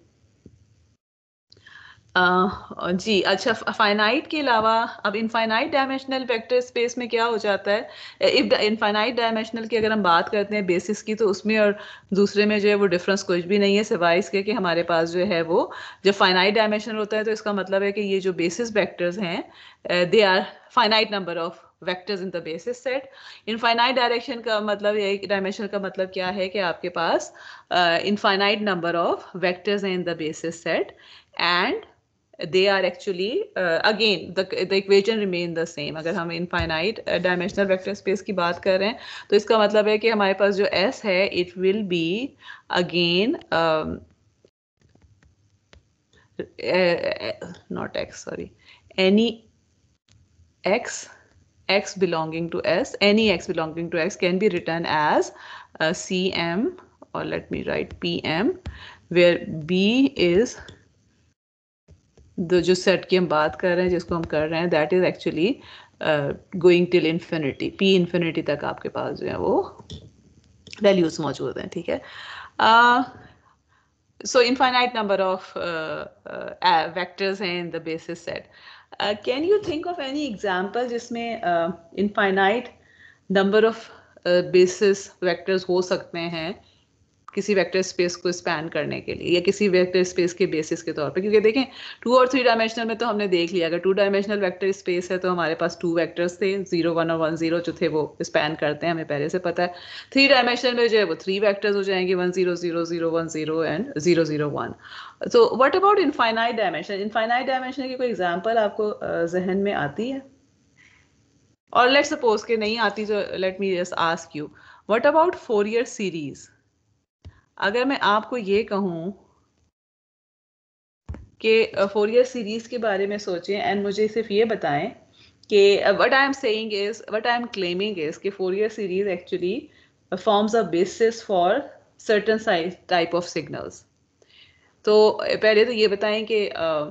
Speaker 1: जी अच्छा फाइनाइट के अलावा अब इनफाइनाइट डायमेंशनल वेक्टर स्पेस में क्या हो जाता है इफ इनफाइनाइट डायमेंशनल की अगर हम बात करते हैं बेसिस की तो उसमें और दूसरे में जो है वो डिफरेंस कुछ भी नहीं है सिवाय इसके कि हमारे पास जो है वो जब फाइनाइट डायमेंशनल होता है तो इसका मतलब है कि ये जो बेसिस वैक्टर्स हैं they are finite number of vectors in the basis set infinite direction का मतलब ये डायमेंशन का मतलब क्या है कि आपके पास इनफाइनाइट नंबर ऑफ वैक्टर्स हैं in the basis set and they are actually uh, again the the equation remain the same अगर हम infinite dimensional vector space की बात कर रहे हैं तो इसका मतलब है कि हमारे पास जो s है it will be again um, uh, not x sorry any x x belonging to s any x belonging to x can be written as uh, cm or let me write pm where b is the जो set की हम बात कर रहे हैं जिसको हम कर रहे हैं that is actually going till infinity P infinity तक आपके पास जो है वो वैल्यूज मौजूद हैं ठीक है so infinite number of vectors हैं in the basis set can you think of any example जिसमें infinite number of basis vectors हो सकते हैं किसी वेक्टर स्पेस को स्पैन करने के लिए या किसी वेक्टर स्पेस के बेसिस के तौर पे क्योंकि देखें टू और थ्री डायमेंशनल में तो हमने देख लिया अगर टू डायमेंशनल वेक्टर स्पेस है तो हमारे पास टू वेक्टर्स थे जीरो वन और वन जीरो जो थे वो स्पैन करते हैं हमें पहले से पता है थ्री डायमेंशनल में जो है वो थ्री वैक्टर्स हो जाएंगे one zero zero zero one zero and zero zero one तो what about infinite dimension infinite dimension की कोई एग्जाम्पल आपको जहन में आती है और लेट सपोज के नहीं आती तो let me just ask you what about Fourier series अगर मैं आपको ये कहूँ कि फोरियर सीरीज के बारे में सोचें एंड मुझे सिर्फ ये बताएं कि what I am saying is what I am claiming is कि Fourier series actually forms a basis for certain size type of signals तो पहले तो ये बताएं कि uh,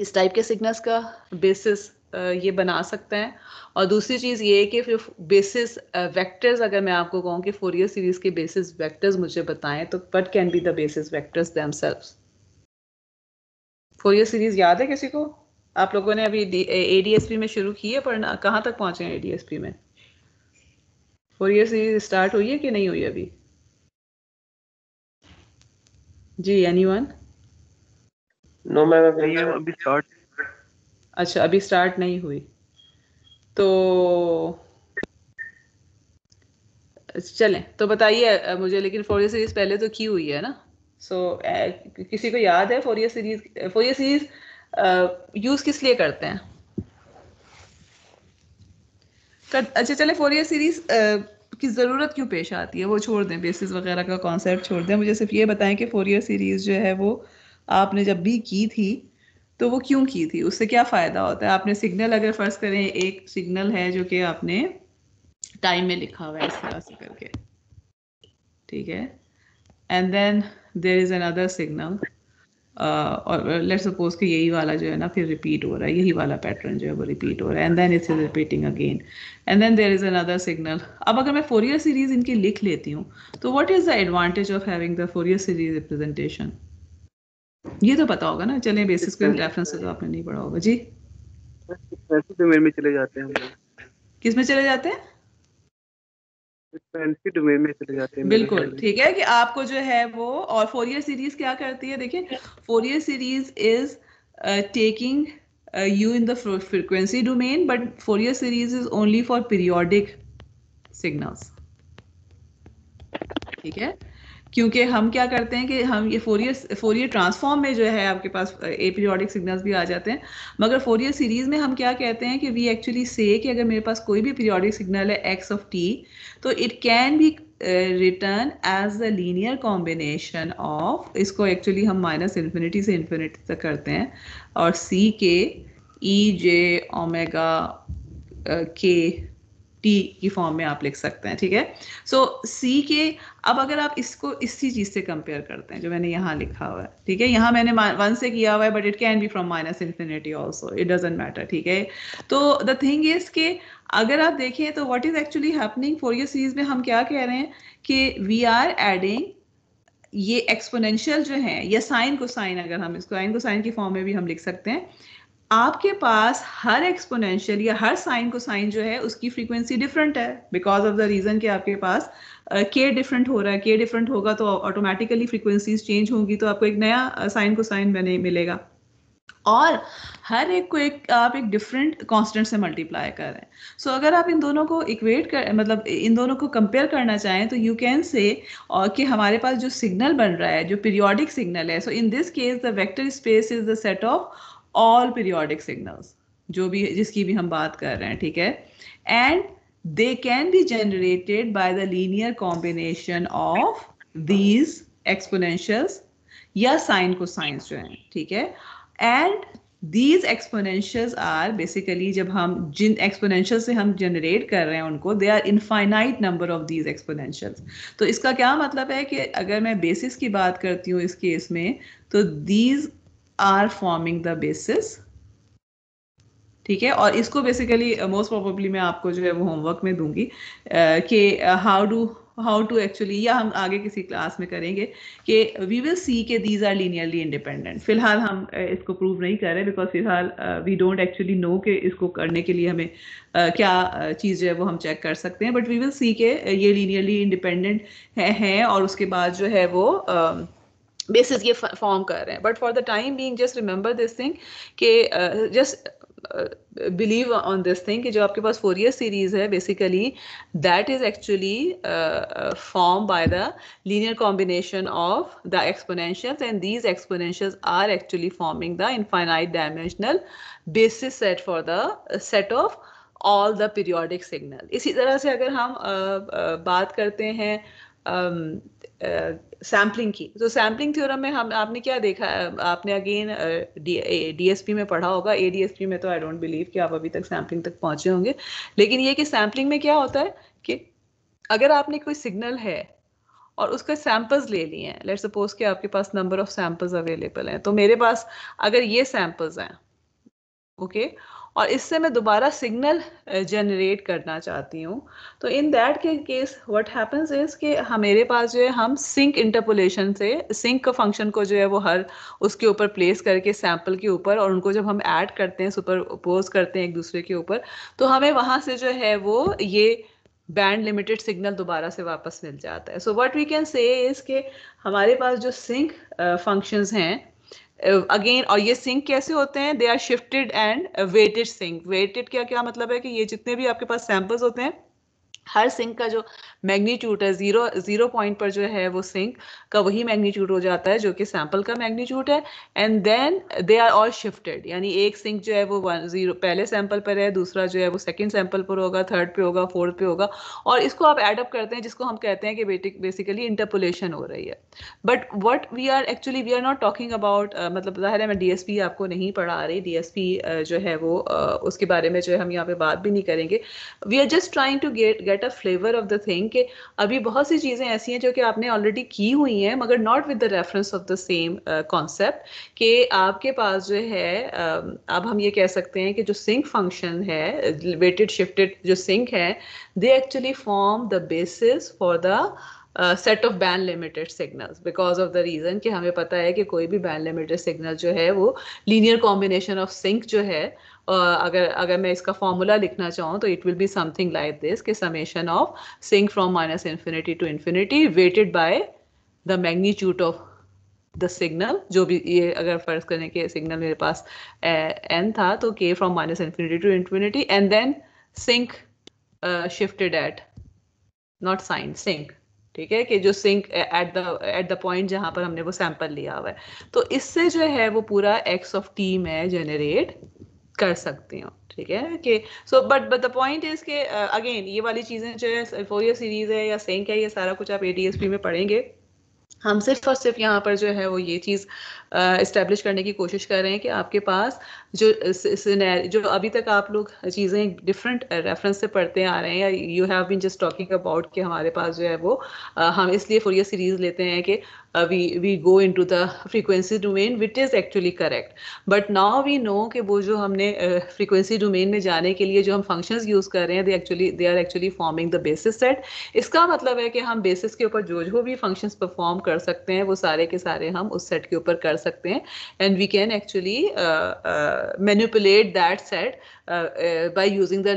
Speaker 1: इस टाइप के सिग्नल्स का बेसिस ये बना सकते हैं और दूसरी चीज़ ये है कि फिर बेसिस वेक्टर्स अगर मैं आपको कहूँ कि फोरियर सीरीज के बेसिस वेक्टर्स मुझे बताएं तो what can be the basis vectors them Fourier series याद है किसी को आप लोगों ने अभी एडीएसपी में शुरू की है पर कहाँ तक पहुँचे हैं एडीएसपी में फोरियर सीरीज स्टार्ट हुई है कि नहीं हुई अभी जी एनी वन नो मैम अभी स्टार्ट अच्छा अभी स्टार्ट नहीं हुई तो चलें तो बताइए मुझे लेकिन फोरियर सीरीज पहले तो की हुई है ना सो so, किसी को याद है Fourier series Fourier series use किस लिए करते हैं कर, अच्छा चले फोरियर सीरीज की ज़रूरत क्यों पेश आती है वो छोड़ दें बेसिस वगैरह का कॉन्सेप्ट छोड़ दें मुझे सिर्फ ये बताएं कि फोरियर सीरीज जो है वो आपने जब भी की थी तो वो क्यों की थी उससे क्या फ़ायदा होता है आपने सिग्नल अगर फर्स्ट करें एक सिग्नल है जो कि आपने टाइम में लिखा हुआ है इस तरह से करके ठीक है and then there is another signal और लेट सपोज कि यही वाला जो है ना फिर रिपीट हो रहा है यही वाला पैटर्न जो है वो रिपीट हो रहा है and then it's is repeating again and then there is another signal अब अगर मैं फोरियर सीरीज इनकी लिख लेती हूँ तो what is the advantage of having the Fourier series representation ये तो पता होगा ना चले बेसिस को रेफरेंस तो आपने नहीं पढ़ा होगा जी डोमेन तो में चले जाते हैं हम किस में चले जाते हैं डोमेन में चले जाते हैं बिल्कुल ठीक है कि आपको जो है वो और फोरियर सीरीज क्या करती है देखिए Fourier series is taking you in the frequency domain but Fourier series is only for periodic signals ठीक है क्योंकि हम क्या करते हैं कि हम ये फोरियर फोरियर ट्रांसफॉर्म में जो है आपके पास एपीरियोडिक सिग्नल्स भी आ जाते हैं मगर फोरियर सीरीज में हम क्या कहते हैं कि वी एक्चुअली से कि अगर मेरे पास कोई भी पीरियोडिक सिग्नल है एक्स ऑफ टी तो it can be written as a linear combination of इसको एक्चुअली हम माइनस इन्फिनिटी से इन्फिनिटी तक करते हैं और C K E J omega K T की फॉर्म में आप लिख सकते हैं ठीक है सो सी के अब अगर आप इसको इसी चीज़ से कंपेयर करते हैं जो मैंने यहाँ लिखा हुआ है ठीक है यहाँ मैंने वन से किया हुआ है but it can be from minus infinity also it doesn't matter ठीक है तो द थिंग इज के अगर आप देखें तो what is actually happening Fourier series में हम क्या कह रहे हैं कि वी आर एडिंग ये एक्सपोनेंशियल जो है या साइन को साइन अगर हम इसको साइन को साइन की फॉर्म में भी हम लिख सकते हैं आपके पास हर एक्सपोनेंशियल या हर साइन को साइन जो है उसकी फ्रीक्वेंसी डिफरेंट है बिकॉज ऑफ द रीजन कि आपके पास के uh, डिफरेंट हो रहा है के डिफरेंट होगा तो ऑटोमेटिकली फ्रीक्वेंसीज चेंज होंगी तो आपको एक नया साइन को साइन बने मिलेगा और हर एक को एक आप एक डिफरेंट कांस्टेंट से मल्टीप्लाई कर रहे हैं सो so, अगर आप इन दोनों को इक्वेट कर मतलब इन दोनों को कंपेयर करना चाहें तो यू कैन से और कि हमारे पास जो सिग्नल बन रहा है जो पीरियोडिक सिग्नल है so in this case the vector space is the set of all periodic signals जो भी जिसकी भी हम बात कर रहे हैं ठीक है and they can be generated by the linear combination of these exponentials या साइन को साइंस जो है ठीक है and these exponentials are basically जब हम जिन एक्सपोनेंशियल से हम जनरेट कर रहे हैं उनको they are infinite number of these exponentials तो इसका क्या मतलब है कि अगर मैं बेसिस की बात करती हूँ इस केस में तो these are forming the basis ठीक है और इसको बेसिकली मोस्ट प्रोबेबली मैं आपको जो है वो होमवर्क में दूंगी uh, कि how do how to actually या हम आगे किसी क्लास में करेंगे कि वी विल सी के दीज आर लीनियरली इंडिपेंडेंट फिलहाल हम uh, इसको प्रूव नहीं कर रहे बिकॉज फिलहाल वी डोंट एक्चुअली नो कि इसको करने के लिए हमें uh, क्या uh, चीज़ जो है वो हम चेक कर सकते हैं बट वी विल सी के ये लीनियरली इंडिपेंडेंट हैं है, और उसके बाद जो है वो uh, बेसिस ये फॉर्म कर रहे हैं but for the time being just remember this thing के just believe on this thing कि जो आपके पास फोर ईयर सीरीज है basically that is actually form by the linear combination of the exponentials and these exponentials are actually forming the infinite dimensional basis set for the set of all the periodic signal इसी तरह से अगर हम uh, uh, बात करते हैं sampling um, uh, की तो सैम्पलिंग थ्योरम में हम आपने क्या देखा आपने अगेन डीएसपी uh, में पढ़ा होगा एडीएसपी में तो आई डोंट बिलीव कि आप अभी तक सैम्पलिंग तक पहुंचे होंगे लेकिन ये कि सैम्पलिंग में क्या होता है कि अगर आपने कोई सिग्नल है और उसके सैंपल्स ले लिए हैं लेट सपोज कि आपके पास नंबर ऑफ सैंपल्स अवेलेबल हैं तो मेरे पास अगर ये सैंपल्स हैं ओके okay? और इससे मैं दोबारा सिग्नल जनरेट करना चाहती हूँ तो इन दैट के केस व्हाट हैपेंस इज कि हमारे पास जो है हम सिंक इंटरपोलेशन से सिंक फंक्शन को जो है वो हर उसके ऊपर प्लेस करके सैम्पल के ऊपर और उनको जब हम ऐड करते हैं सुपरपोज करते हैं एक दूसरे के ऊपर तो हमें वहाँ से जो है वो ये बैंड लिमिटेड सिग्नल दोबारा से वापस मिल जाता है so what we can say इसके हमारे पास जो सिंक फंक्शंस हैं अगेन uh, और ये सिंक कैसे होते हैं they are shifted and weighted sinc weighted क्या क्या मतलब है कि ये जितने भी आपके पास सैंपल्स होते हैं हर सिंक का जो मैग्नीट्यूड है जीरो जीरो पॉइंट पर जो है वो सिंक का वही मैग्नीट्यूड हो जाता है जो कि सैंपल का मैग्नीट्यूड है and then they are all shifted यानी एक सिंक जो है वो वन जीरो पहले सैंपल पर है दूसरा जो है वो सेकेंड सैंपल पर होगा थर्ड पे होगा फोर्थ पे होगा और इसको आप एडअप करते हैं जिसको हम कहते हैं कि बेसिकली इंटरपोलेशन हो रही है but what we are actually we are not talking about मतलब जाहिर है मैं डी आपको नहीं पढ़ा रही डी uh, जो है वो uh, उसके बारे में जो है हम यहाँ पे बात भी नहीं करेंगे we are just trying to get get a flavour of the thing कि अभी बहुत सी चीज़ें ऐसी हैं जो कि आपने ऑलरेडी की हुई हैं मगर not with the reference of the same concept कि आपके पास जो है uh, अब हम ये कह सकते हैं कि जो सिंक फंक्शन है वेटेड शिफ्टेड जो सिंक है they actually form the basis for the set of band limited signals because of the reason कि हमें पता है कि कोई भी बैन लिमिटेड सिग्नल जो है वो लीनियर कॉम्बिनेशन ऑफ सिंक जो है अगर अगर मैं इसका फॉर्मूला लिखना चाहूँ तो it will be something like this के summation of sinc from minus infinity to infinity weighted by the magnitude of the signal जो भी ये अगर फर्ज करें कि सिग्नल मेरे पास एन था तो K from minus infinity to infinity and then sinc shifted at not sine sinc ठीक है कि जो sinc at the at the point जहाँ पर हमने वो सैंपल लिया हुआ है तो इससे जो है वो पूरा एक्स ऑफ टी में जनरेट कर सकती हूँ ठीक है कि so but but the point is के अगेन ये वाली चीज़ें जो है फोरियर सीरीज है या सेंक है ये सारा कुछ आप ए में पढ़ेंगे हम सिर्फ और सिर्फ यहाँ पर जो है वो ये चीज़ इस्टेब्लिश करने की कोशिश कर रहे हैं कि आपके पास जो जो अभी तक आप लोग चीज़ें डिफरेंट रेफरेंस से पढ़ते आ रहे हैं या you have been just talking about कि हमारे पास जो है वो हम इसलिए फोरियर सीरीज लेते हैं कि we we go into the frequency domain which is actually correct but now we know कि वो जो हमने फ्रीक्वेंसी डोमेन में जाने के लिए जो हम फंक्शंस यूज़ कर रहे हैं they actually they are actually forming the basis set इसका मतलब है कि हम बेसिस के ऊपर जो जो भी फंक्शंस परफॉर्म कर सकते हैं वो सारे के सारे हम उस सेट के ऊपर कर सकते हैं and we can actually set that set by using the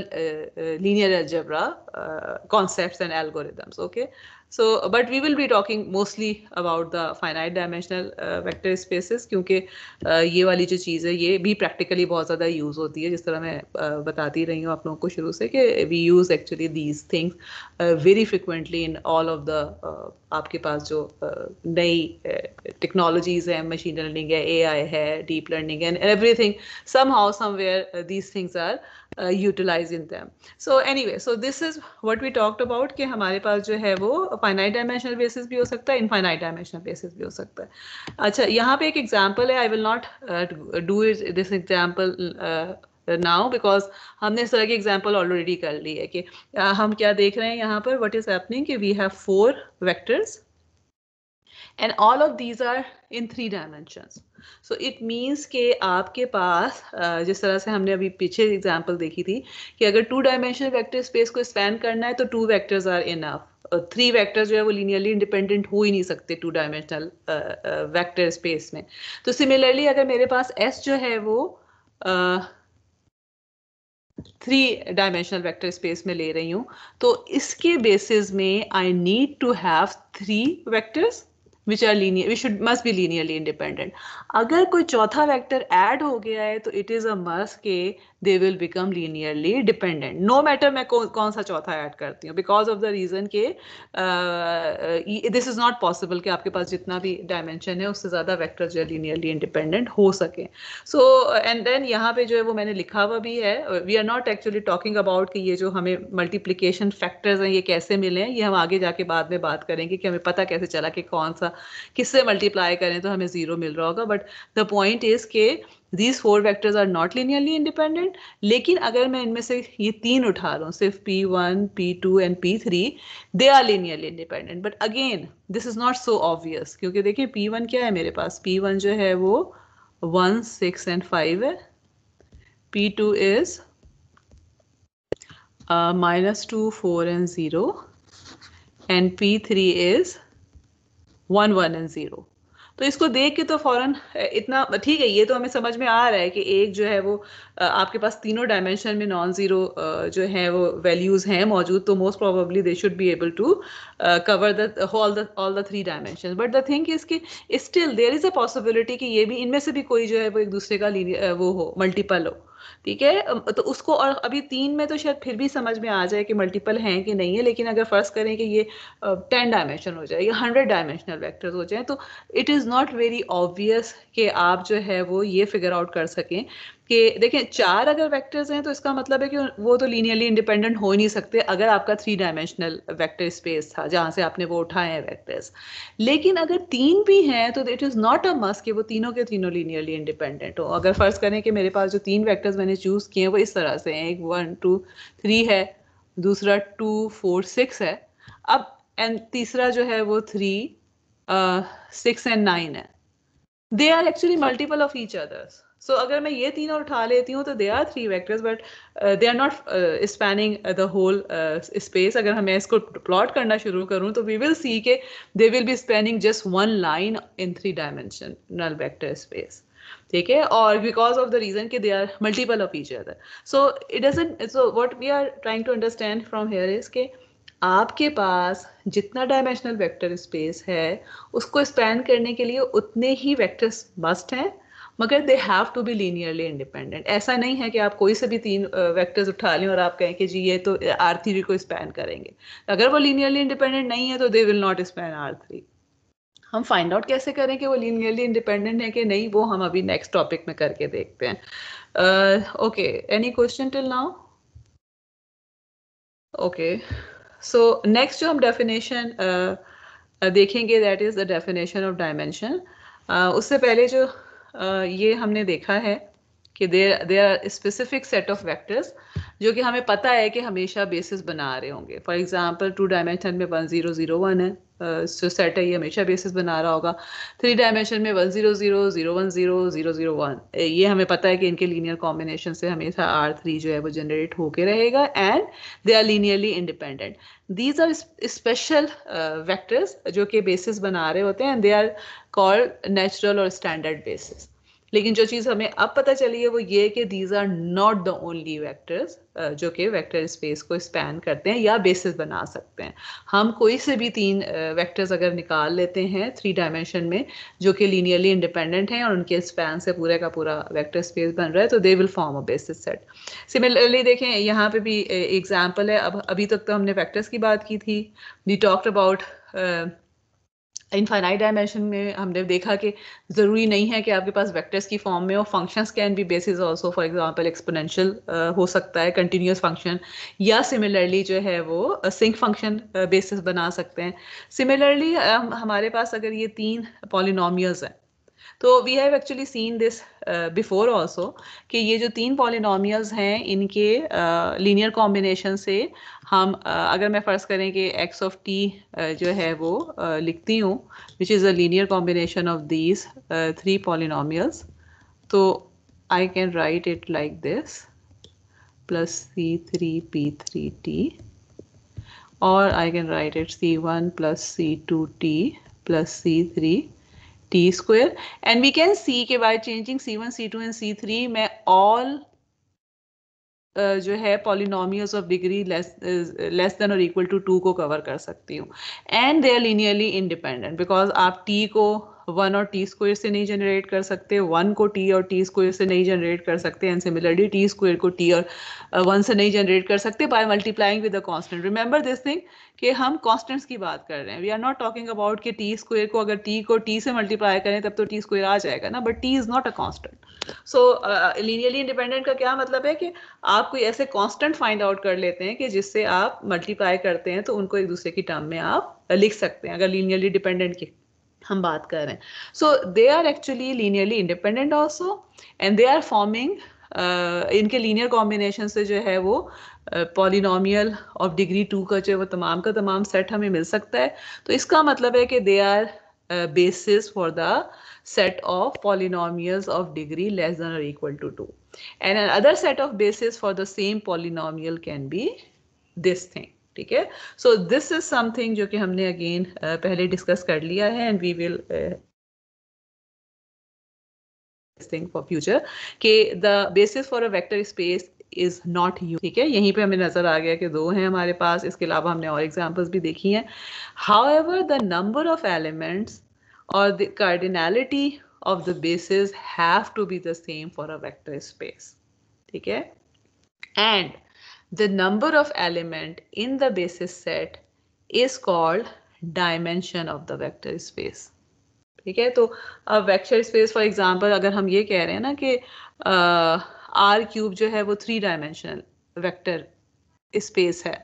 Speaker 1: linear algebra uh, concepts and algorithms okay so but we will be talking mostly about the finite dimensional uh, vector spaces क्योंकि uh, ये वाली जो चीज़ है ये भी practically बहुत ज़्यादा use होती है जिस तरह मैं uh, बताती रही हूँ आप लोगों को शुरू से कि we use actually these things uh, very frequently in all of the uh, आपके पास जो नई टेक्नोलॉजीज हैं मशीन लर्निंग है एआई है deep learning and everything somehow somewhere these things are uh, utilizing them. So anyway, so this is what we talked about ke hamare paas jo hai finite dimensional basis bhi ho sakta hai, infinite dimensional basis bhi ho sakta hai. Achha, yahan pe ek example I will not uh, do this example uh, now because humne is tarah ki example already kar the hai ke uh, hum kya dekh rahe hai what is happening ke we have four vectors and all of these are in three dimensions. So it means के आपके पास जिस तरह से हमने अभी पीछे example देखी थी कि अगर टू डायमेंशनल वेक्टर स्पेस को स्पैन करना है तो two vectors are enough three vector जो है वो लीनियरली इंडिपेंडेंट हो ही नहीं सकते टू डायमेंशनल वेक्टर स्पेस में तो सिमिलरली अगर मेरे पास एस जो है वो थ्री डायमेंशनल वेक्टर स्पेस में ले रही हूँ तो इसके बेसिस में I need to have three vectors which are linear we should must be linearly independent अगर कोई चौथा वैक्टर ऐड हो गया है तो इट इज़ अ मस्ट के they will become linearly dependent no matter मैं कौन कौन सा चौथा ऐड करती हूँ बिकॉज ऑफ द रीज़न के दिस इज़ नॉट पॉसिबल कि आपके पास जितना भी डायमेंशन है उससे ज़्यादा वैक्टर जो है लीनियरली इंडिपेंडेंट हो सके सो एंड देन यहाँ पे जो है वो मैंने लिखा हुआ भी है we are not actually talking about कि ये जो हमें मल्टीप्लीकेशन फैक्टर्स हैं ये कैसे मिले हैं ये हम आगे जाके बाद में बात करेंगे कि हमें पता कैसे चला कि कौन सा किससे मल्टीप्लाई करें तो हमें ज़ीरो मिल रहा होगा बट द पॉइंट इज़ के these four vectors are not linearly independent लेकिन अगर मैं इनमें से ये तीन उठा रहा हूँ सिर्फ P one P two and P three they are linearly independent but again this is not so obvious क्योंकि देखिए पी वन क्या है मेरे पास पी वन जो है वो वन सिक्स एंड फाइव है P two is minus two four and zero P P3 is one one and zero तो इसको देख के तो फौरन इतना ठीक है ये तो हमें समझ में आ रहा है कि एक जो है वो आपके पास तीनों डायमेंशन में नॉन ज़ीरो जो है वो वैल्यूज़ हैं मौजूद तो most probably they should be able to cover the all the all the three dimension but the thing is कि still there is a possibility कि ये भी इनमें से भी कोई जो है वो एक दूसरे का वो हो मल्टीपल हो ठीक है तो उसको और अभी तीन में तो शायद फिर भी समझ में आ जाए कि मल्टीपल हैं कि नहीं है लेकिन अगर फर्स्ट करें कि ये टेन डायमेंशन हो जाए या हंड्रेड डायमेंशनल वैक्टर्स हो जाए तो it is not very obvious कि आप जो है वो ये फिगर आउट कर सकें कि देखें चार अगर वेक्टर्स हैं तो इसका मतलब है कि वो तो लीनियरली इंडिपेंडेंट हो ही नहीं सकते अगर आपका थ्री डायमेंशनल वेक्टर स्पेस था जहाँ से आपने वो उठाए हैं वेक्टर्स लेकिन अगर तीन भी हैं तो it is not a must कि वो तीनों के तीनों लीनियरली इंडिपेंडेंट हो अगर फ़र्ज करें कि मेरे पास जो तीन वैक्टर्स मैंने चूज़ किए हैं वो इस तरह से हैं एक वन टू थ्री है दूसरा टू फोर सिक्स है अब एंड तीसरा जो है वो थ्री सिक्स एंड नाइन है they are actually multiple of each others so so, अगर मैं ये तीनों उठा लेती हूँ तो they are three vectors but they are not spanning the whole space अगर हमें इसको प्लॉट करना शुरू करूँ तो वी विल सी के they will be spanning just one line in three dimension null space ठीक है और बिकॉज ऑफ द रीजन के they are multiple of each other so it doesn't so what we are trying to understand from here is के आपके पास जितना dimensional vector space है उसको span करने के लिए उतने ही वैक्टर्स मस्ट हैं मगर they have to be linearly independent ऐसा नहीं है कि आप कोई से भी तीन वेक्टर्स उठा लें और आप कहें कि जी ये तो आर थ्री को स्पैन करेंगे अगर वो लीनियरली इंडिपेंडेंट नहीं है तो they will not span R three हम फाइंड आउट कैसे करें कि वो लीनियरली इंडिपेंडेंट है कि नहीं वो हम अभी नेक्स्ट टॉपिक में करके देखते हैं okay any question till now okay so next जो हम डेफिनेशन uh, देखेंगे that is the definition of dimension उससे पहले जो ये हमने देखा है कि there there specific set of vectors जो कि हमें पता है कि हमेशा बेसिस बना रहे होंगे फॉर एग्ज़ाम्पल टू डायमेंशन में वन ज़ीरो ज़ीरो वन है जो uh, सेट है ये हमेशा बेसिस बना रहा होगा थ्री डायमेंशन में one zero zero zero one zero zero zero one ये हमें पता है कि इनके लीनियर कॉम्बिनेशन से हमेशा आर थ्री जो है वो जनरेट होके रहेगा and they are linearly independent these are special vectors जो कि बेसिस बना रहे होते हैं and they are called natural और स्टैंडर्ड बेसिस लेकिन जो चीज़ हमें अब पता चली है वो ये कि these are not the only vectors जो कि वैक्टर स्पेस को स्पैन करते हैं या बेसिस बना सकते हैं हम कोई से भी तीन वैक्टर्स अगर निकाल लेते हैं थ्री डायमेंशन में जो कि लीनियरली इंडिपेंडेंट हैं और उनके स्पैन से पूरे का पूरा वैक्टर स्पेस बन रहा है तो they will form a basis set similarly देखें यहाँ पे भी एग्जाम्पल है अब अभी तक तो हमने वैक्टर्स की बात की थी we talked about infinite dimension में हमने देखा कि ज़रूरी नहीं है कि आपके पास वेक्टर्स की फॉर्म में और functions can be basis also for example exponential हो सकता है कंटिन्यूस फंक्शन या सिमिलरली जो है वो सिंक फंक्शन बेसिस बना सकते हैं सिमिलरली um, हमारे पास अगर ये तीन पॉलिनोमियल्स हैं तो we have actually seen this before also कि ये जो तीन पॉलिनॉमियल्स हैं इनके लीनियर uh, कॉम्बिनेशन से हम uh, अगर मैं फ़र्ज़ करें कि एक्स ऑफ टी जो है वो uh, लिखती हूँ which is a linear combination of these three polynomials तो I can write it like this plus c three p three t और I can it c one plus C two t plus c three t square and we can see ke by changing c1 c2 and c3 मैं all Uh, जो है polynomials of degree less than और equal to two को cover कर सकती हूँ and they are linearly independent because आप t को वन और टी स्क्वायर से नहीं जनरेट कर सकते वन को टी और टी स्क्वायर से नहीं जनरेट कर सकते एंड सिमिलरली टी स्क्वायर को टी और वन uh, से नहीं जनरेट कर सकते by multiplying with a constant remember this thing कि हम कांस्टेंट्स की बात कर रहे हैं we are not talking about कि टी स्क्वायर को अगर टी को टी से मल्टीप्लाई करें तब तो टी स्क्वायर आ जाएगा ना but t is not a constant so linearly independent का क्या मतलब है कि आप कोई ऐसे कांस्टेंट फाइंड आउट कर लेते हैं कि जिससे आप मल्टीप्लाई करते हैं तो उनको एक दूसरे की टर्म में आप लिख सकते हैं अगर लीनियरली डिपेंडेंट की हम बात कर रहे हैं so they are actually linearly independent also and they are forming इनके लीनियर कॉम्बिनेशन से जो है वो पॉलिनोमियल ऑफ डिग्री टू का जो है वो तमाम का तमाम सेट हमें मिल सकता है तो इसका मतलब है कि they are basis for the set of polynomials of degree less than और equal to two and other set of basis for the same polynomial can be this thing ठीक है सो दिस इज समथिंग जो कि हमने again uh, पहले discuss कर लिया है and we will thing for future के the basis for a vector space is not you ठीक है यहीं पे हमें नजर आ गया कि दो हैं हमारे पास इसके अलावा हमने और एग्जांपल्स भी देखी हैं however the number of elements और the cardinality of the basis have to be the same for a vector space ठीक है and the number of element in the basis set is called dimension of the vector space ठीक है तो अब vector space for example अगर हम ये कह रहे हैं ना कि आर क्यूब जो है वो थ्री डायमेंशनल वेक्टर स्पेस है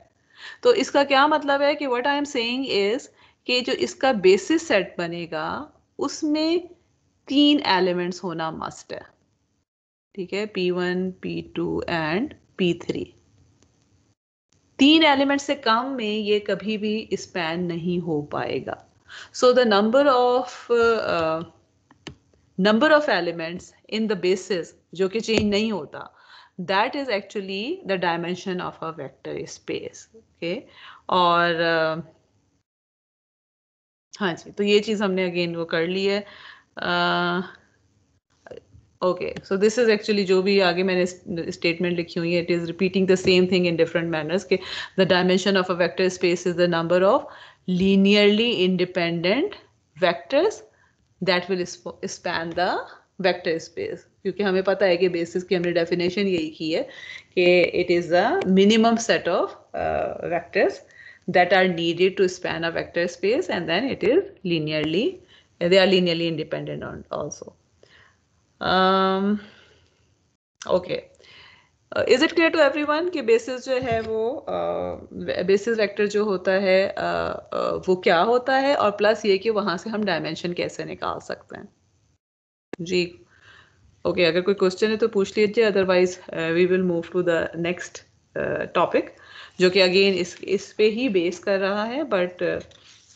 Speaker 1: तो इसका क्या मतलब है कि what I am saying is कि जो इसका बेसिस सेट बनेगा उसमें तीन एलिमेंट्स होना मस्ट है ठीक है p one P two and P three तीन एलिमेंट से कम में ये कभी भी स्पैन नहीं हो पाएगा so the number of number of elements in the basis जो कि चेंज नहीं होता that is actually the dimension of a vector space okay और uh, हाँ जी तो ये चीज़ हमने अगेन वो कर ली है uh, okay so this is actually jo bhi aage maine statement likhi hui it is repeating the same thing in different manners the dimension of a vector space is the number of linearly independent vectors that will span the vector space kyunki hame pata hai ki basis ki humne definition yahi ki it is a minimum set of uh, vectors that are needed to span a vector space and then it is linearly they are linearly independent on also um, okay is it clear to everyone कि basis जो है वो basis uh, vector जो होता है uh, uh, वो क्या होता है और प्लस ये कि वहां से हम डायमेंशन कैसे निकाल सकते हैं जी ओके okay, अगर कोई क्वेश्चन है तो पूछ लीजिए otherwise we will move to the next topic जो कि अगेन इस इस पे ही बेस कर रहा है but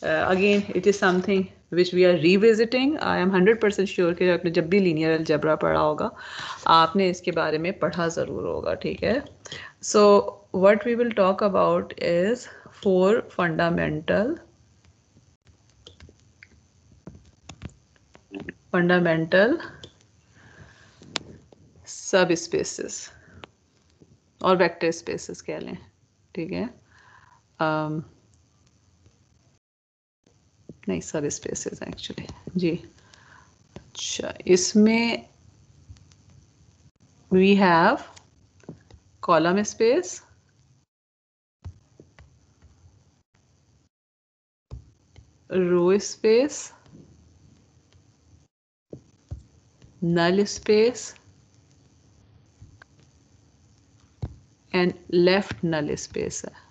Speaker 1: again it is something which we are revisiting I am hundred percent sure कि आपने जब भी लीनियर अलजबरा पढ़ा होगा आपने इसके बारे में पढ़ा ज़रूर होगा ठीक है so what we will talk about is four fundamental fundamental subspaces और वैक्टर स्पेसिस कह लें ठीक है um, नहीं सर स्पेसेस एक्चुअली जी अच्छा इसमें we have column space row space null space and left null space है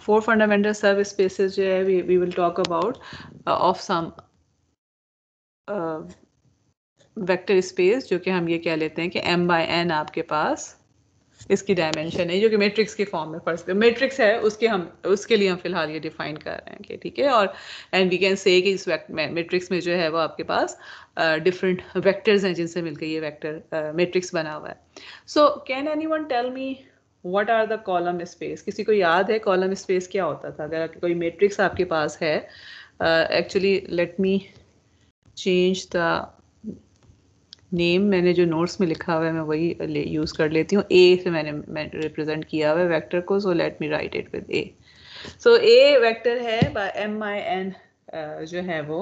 Speaker 1: four fundamental service spaces we, we will talk about uh, of some vector space जो कि हम ये कह लेते हैं कि एम बाई एन आपके पास इसकी डायमेंशन है जो कि मैट्रिक्स के फॉर्म में फर्स्ट मैट्रिक्स है उसके हम उसके लिए हम फिलहाल ये डिफाइन कर रहे हैं कि ठीक है और एंड वी कैन से कि इस मैट्रिक्स में जो है वो आपके पास डिफरेंट uh, वेक्टर्स हैं जिनसे मिलकर ये वेक्टर मैट्रिक्स uh, बना हुआ है so can anyone tell me what are the column space किसी को याद है कॉलम स्पेस क्या होता था अगर कोई मैट्रिक्स आपके पास है actually let me change the name मैंने जो नोट्स में लिखा हुआ है मैं वही यूज़ कर लेती हूँ ए से मैंने रिप्रेजेंट किया हुआ है वैक्टर को so let me write it with A so A vector है एम आई एन जो है वो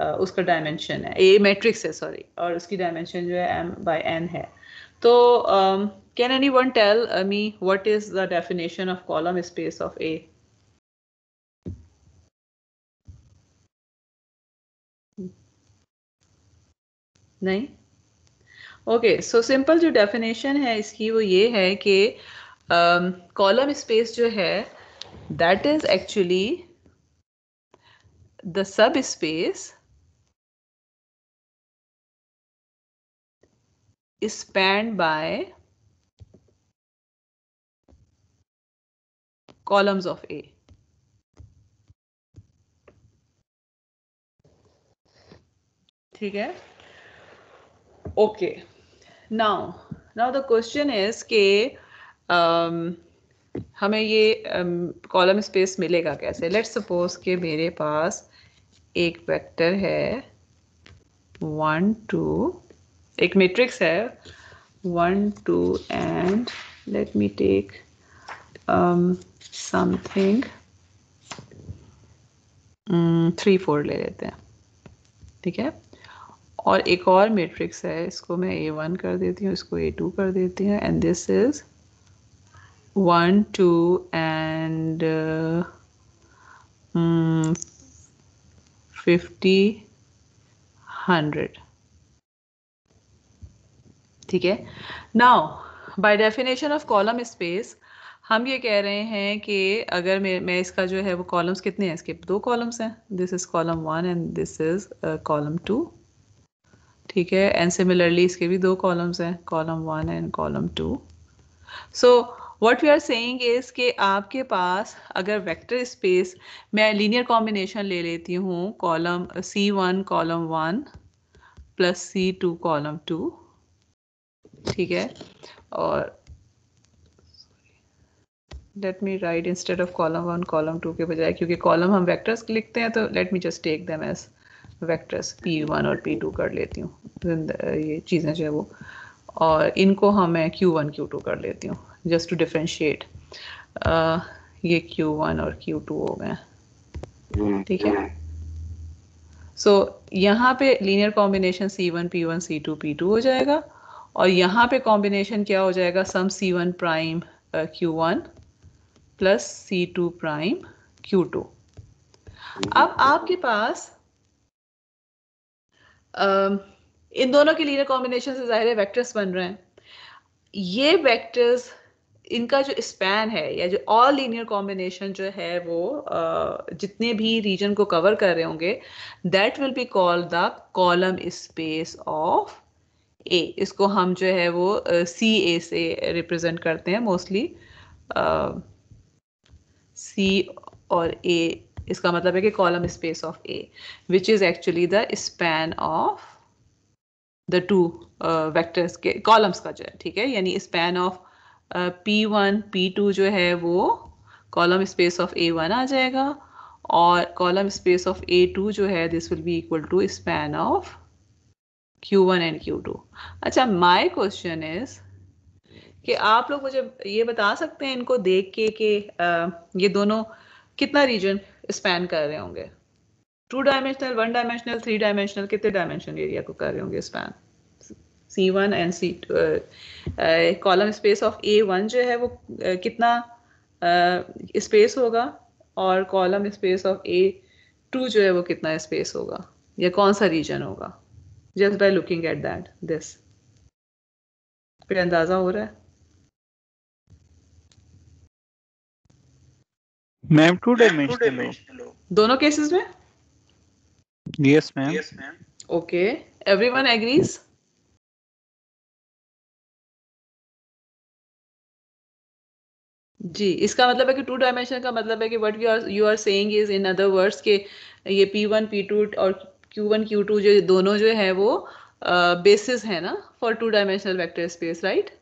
Speaker 1: uh, उसका डायमेंशन है ए मैट्रिक्स है सॉरी और उसकी डायमेंशन जो है एम बाई एन है तो um, can anyone tell uh, me what is the definition of column space of A? Nahin? Okay, so simple jo definition is that um, column space jo that is actually the subspace spanned by columns of A. ठीक है okay now now the question is के um, हमें ये column um, space मिलेगा कैसे let's suppose के मेरे पास एक वेक्टर है वन टू एक मैट्रिक्स है one two and let me take something three four ले लेते हैं ठीक है और एक और मैट्रिक्स है इसको मैं ए वन कर देती हूँ इसको ए टू कर देती हूँ and this is one two and fifty hundred ठीक है now by definition of column space हम ये कह रहे हैं कि अगर मैं मैं इसका जो है वो कॉलम्स कितने हैं इसके दो कॉलम्स हैं this is column one and this is column two ठीक है एंड सिमिलरली इसके भी दो कॉलम्स हैं column one and column two so what we are saying is कि आपके पास अगर वेक्टर स्पेस मैं लीनियर कॉम्बिनेशन ले लेती हूँ column c one column one plus सी टू कॉलम टू ठीक है और let me write instead of column one column two के बजाय क्योंकि कॉलम हम वेक्टर्स लिखते हैं तो let me just take them as vectors p one और पी टू कर लेती हूँ ये चीज़ें जो है वो और इनको हम मैं क्यू वन क्यू टू कर लेती हूँ जस्ट टू डिफ्रेंशिएट ये क्यू वन और क्यू टू हो गए हम्म, ठीक है सो हम्म। so, यहाँ पे linear combination c one P one सी टू पी टू हो जाएगा और यहाँ पे कॉम्बिनेशन क्या हो जाएगा sum c one prime q one plus सी टू प्राइम क्यू टू अब आपके पास इन दोनों के लीनियर कॉम्बिनेशन से जाहिर है वेक्टर्स बन रहे हैं ये वेक्टर्स इनका जो स्पैन है या जो ऑल लीनियर कॉम्बिनेशन जो है वो जितने भी रीजन को कवर कर रहे होंगे that will be called the column space of A इसको हम जो है वो सी ए से रिप्रेजेंट करते हैं मोस्टली सी और ए इसका मतलब है कि column space of A which is actually the span of the two vectors के कॉलम्स का जो है ठीक है यानी span of P one P two जो है वो column space of A one आ जाएगा और column space of A two जो है this will be equal to span of Q one and Q two अच्छा माई क्वेश्चन इज़ कि आप लोग मुझे ये बता सकते हैं इनको देख के कि ये दोनों कितना रीजन स्पैन कर रहे होंगे two dimensional one dimensional three dimensional कितने डायमेंशन एरिया को कर रहे होंगे span c one and c column space of A one जो है वो uh, कितना स्पेस uh, होगा और column space of A two जो है वो कितना स्पेस होगा या कौन सा रीजन होगा just by looking at that this फिर अंदाज़ा हो रहा है मैम टू डायमेंशनल दोनों केसेस में yes ma'am okay everyone agrees जी इसका मतलब है कि टू डायमेंशन का मतलब है कि what we are you are saying is in other words के ये पी वन पी टू और क्यू वन क्यू टू जो दोनों जो है वो बेसिस uh, है ना for two dimensional vector space right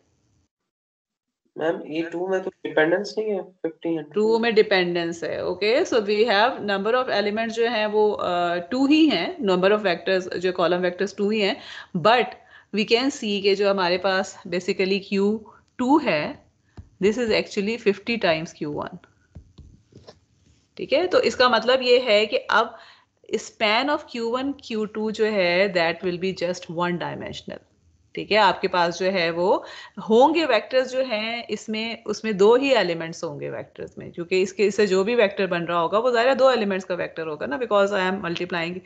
Speaker 1: ma'am two में तो डिपेंडेंस नहीं है में डिपेंडेंस है okay so we have number of जो हैं वो टू uh, ही हैं नंबर ऑफ वेक्टर्स जो कॉलम वेक्टर्स ही हैं बट वी कैन सी के जो हमारे पास बेसिकली क्यू टू है this is actually fifty times Q one ठीक है तो इसका मतलब ये है कि अब span of Q one Q two जो है that will be just one dimensional ठीक है आपके पास जो है वो होंगे वेक्टर्स जो हैं इसमें उसमें दो ही एलिमेंट्स होंगे वेक्टर्स में क्योंकि इसके इससे जो भी वेक्टर बन रहा होगा वो ज़ाहिर दो एलिमेंट्स का वेक्टर होगा ना because I am multiplying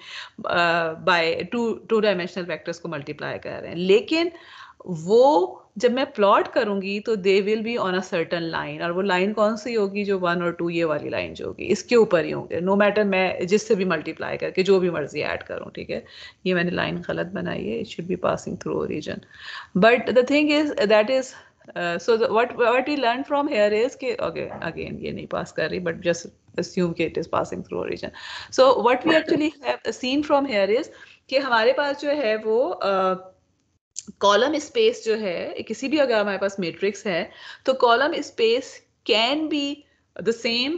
Speaker 1: by two two dimensional vectors को मल्टीप्लाई कर रहे हैं लेकिन वो जब मैं प्लॉट करूंगी तो they will be on a certain line और वो लाइन कौन सी होगी जो वन और टू ये वाली लाइन जो होगी इसके ऊपर ही होंगे नो मैटर मैं जिससे भी मल्टीप्लाई करके जो भी मर्जी ऐड करूँ ठीक है ये मैंने लाइन गलत बनाई है it should be passing through region but the thing is that is so what what you learn from here is के ओके अगेन ये नहीं पास कर रही बट जस्ट के it is passing through origin so what we actually seen from here is कि हमारे पास जो है वो uh, कॉलम स्पेस जो है किसी भी अगर हमारे पास मैट्रिक्स है तो column space can be the same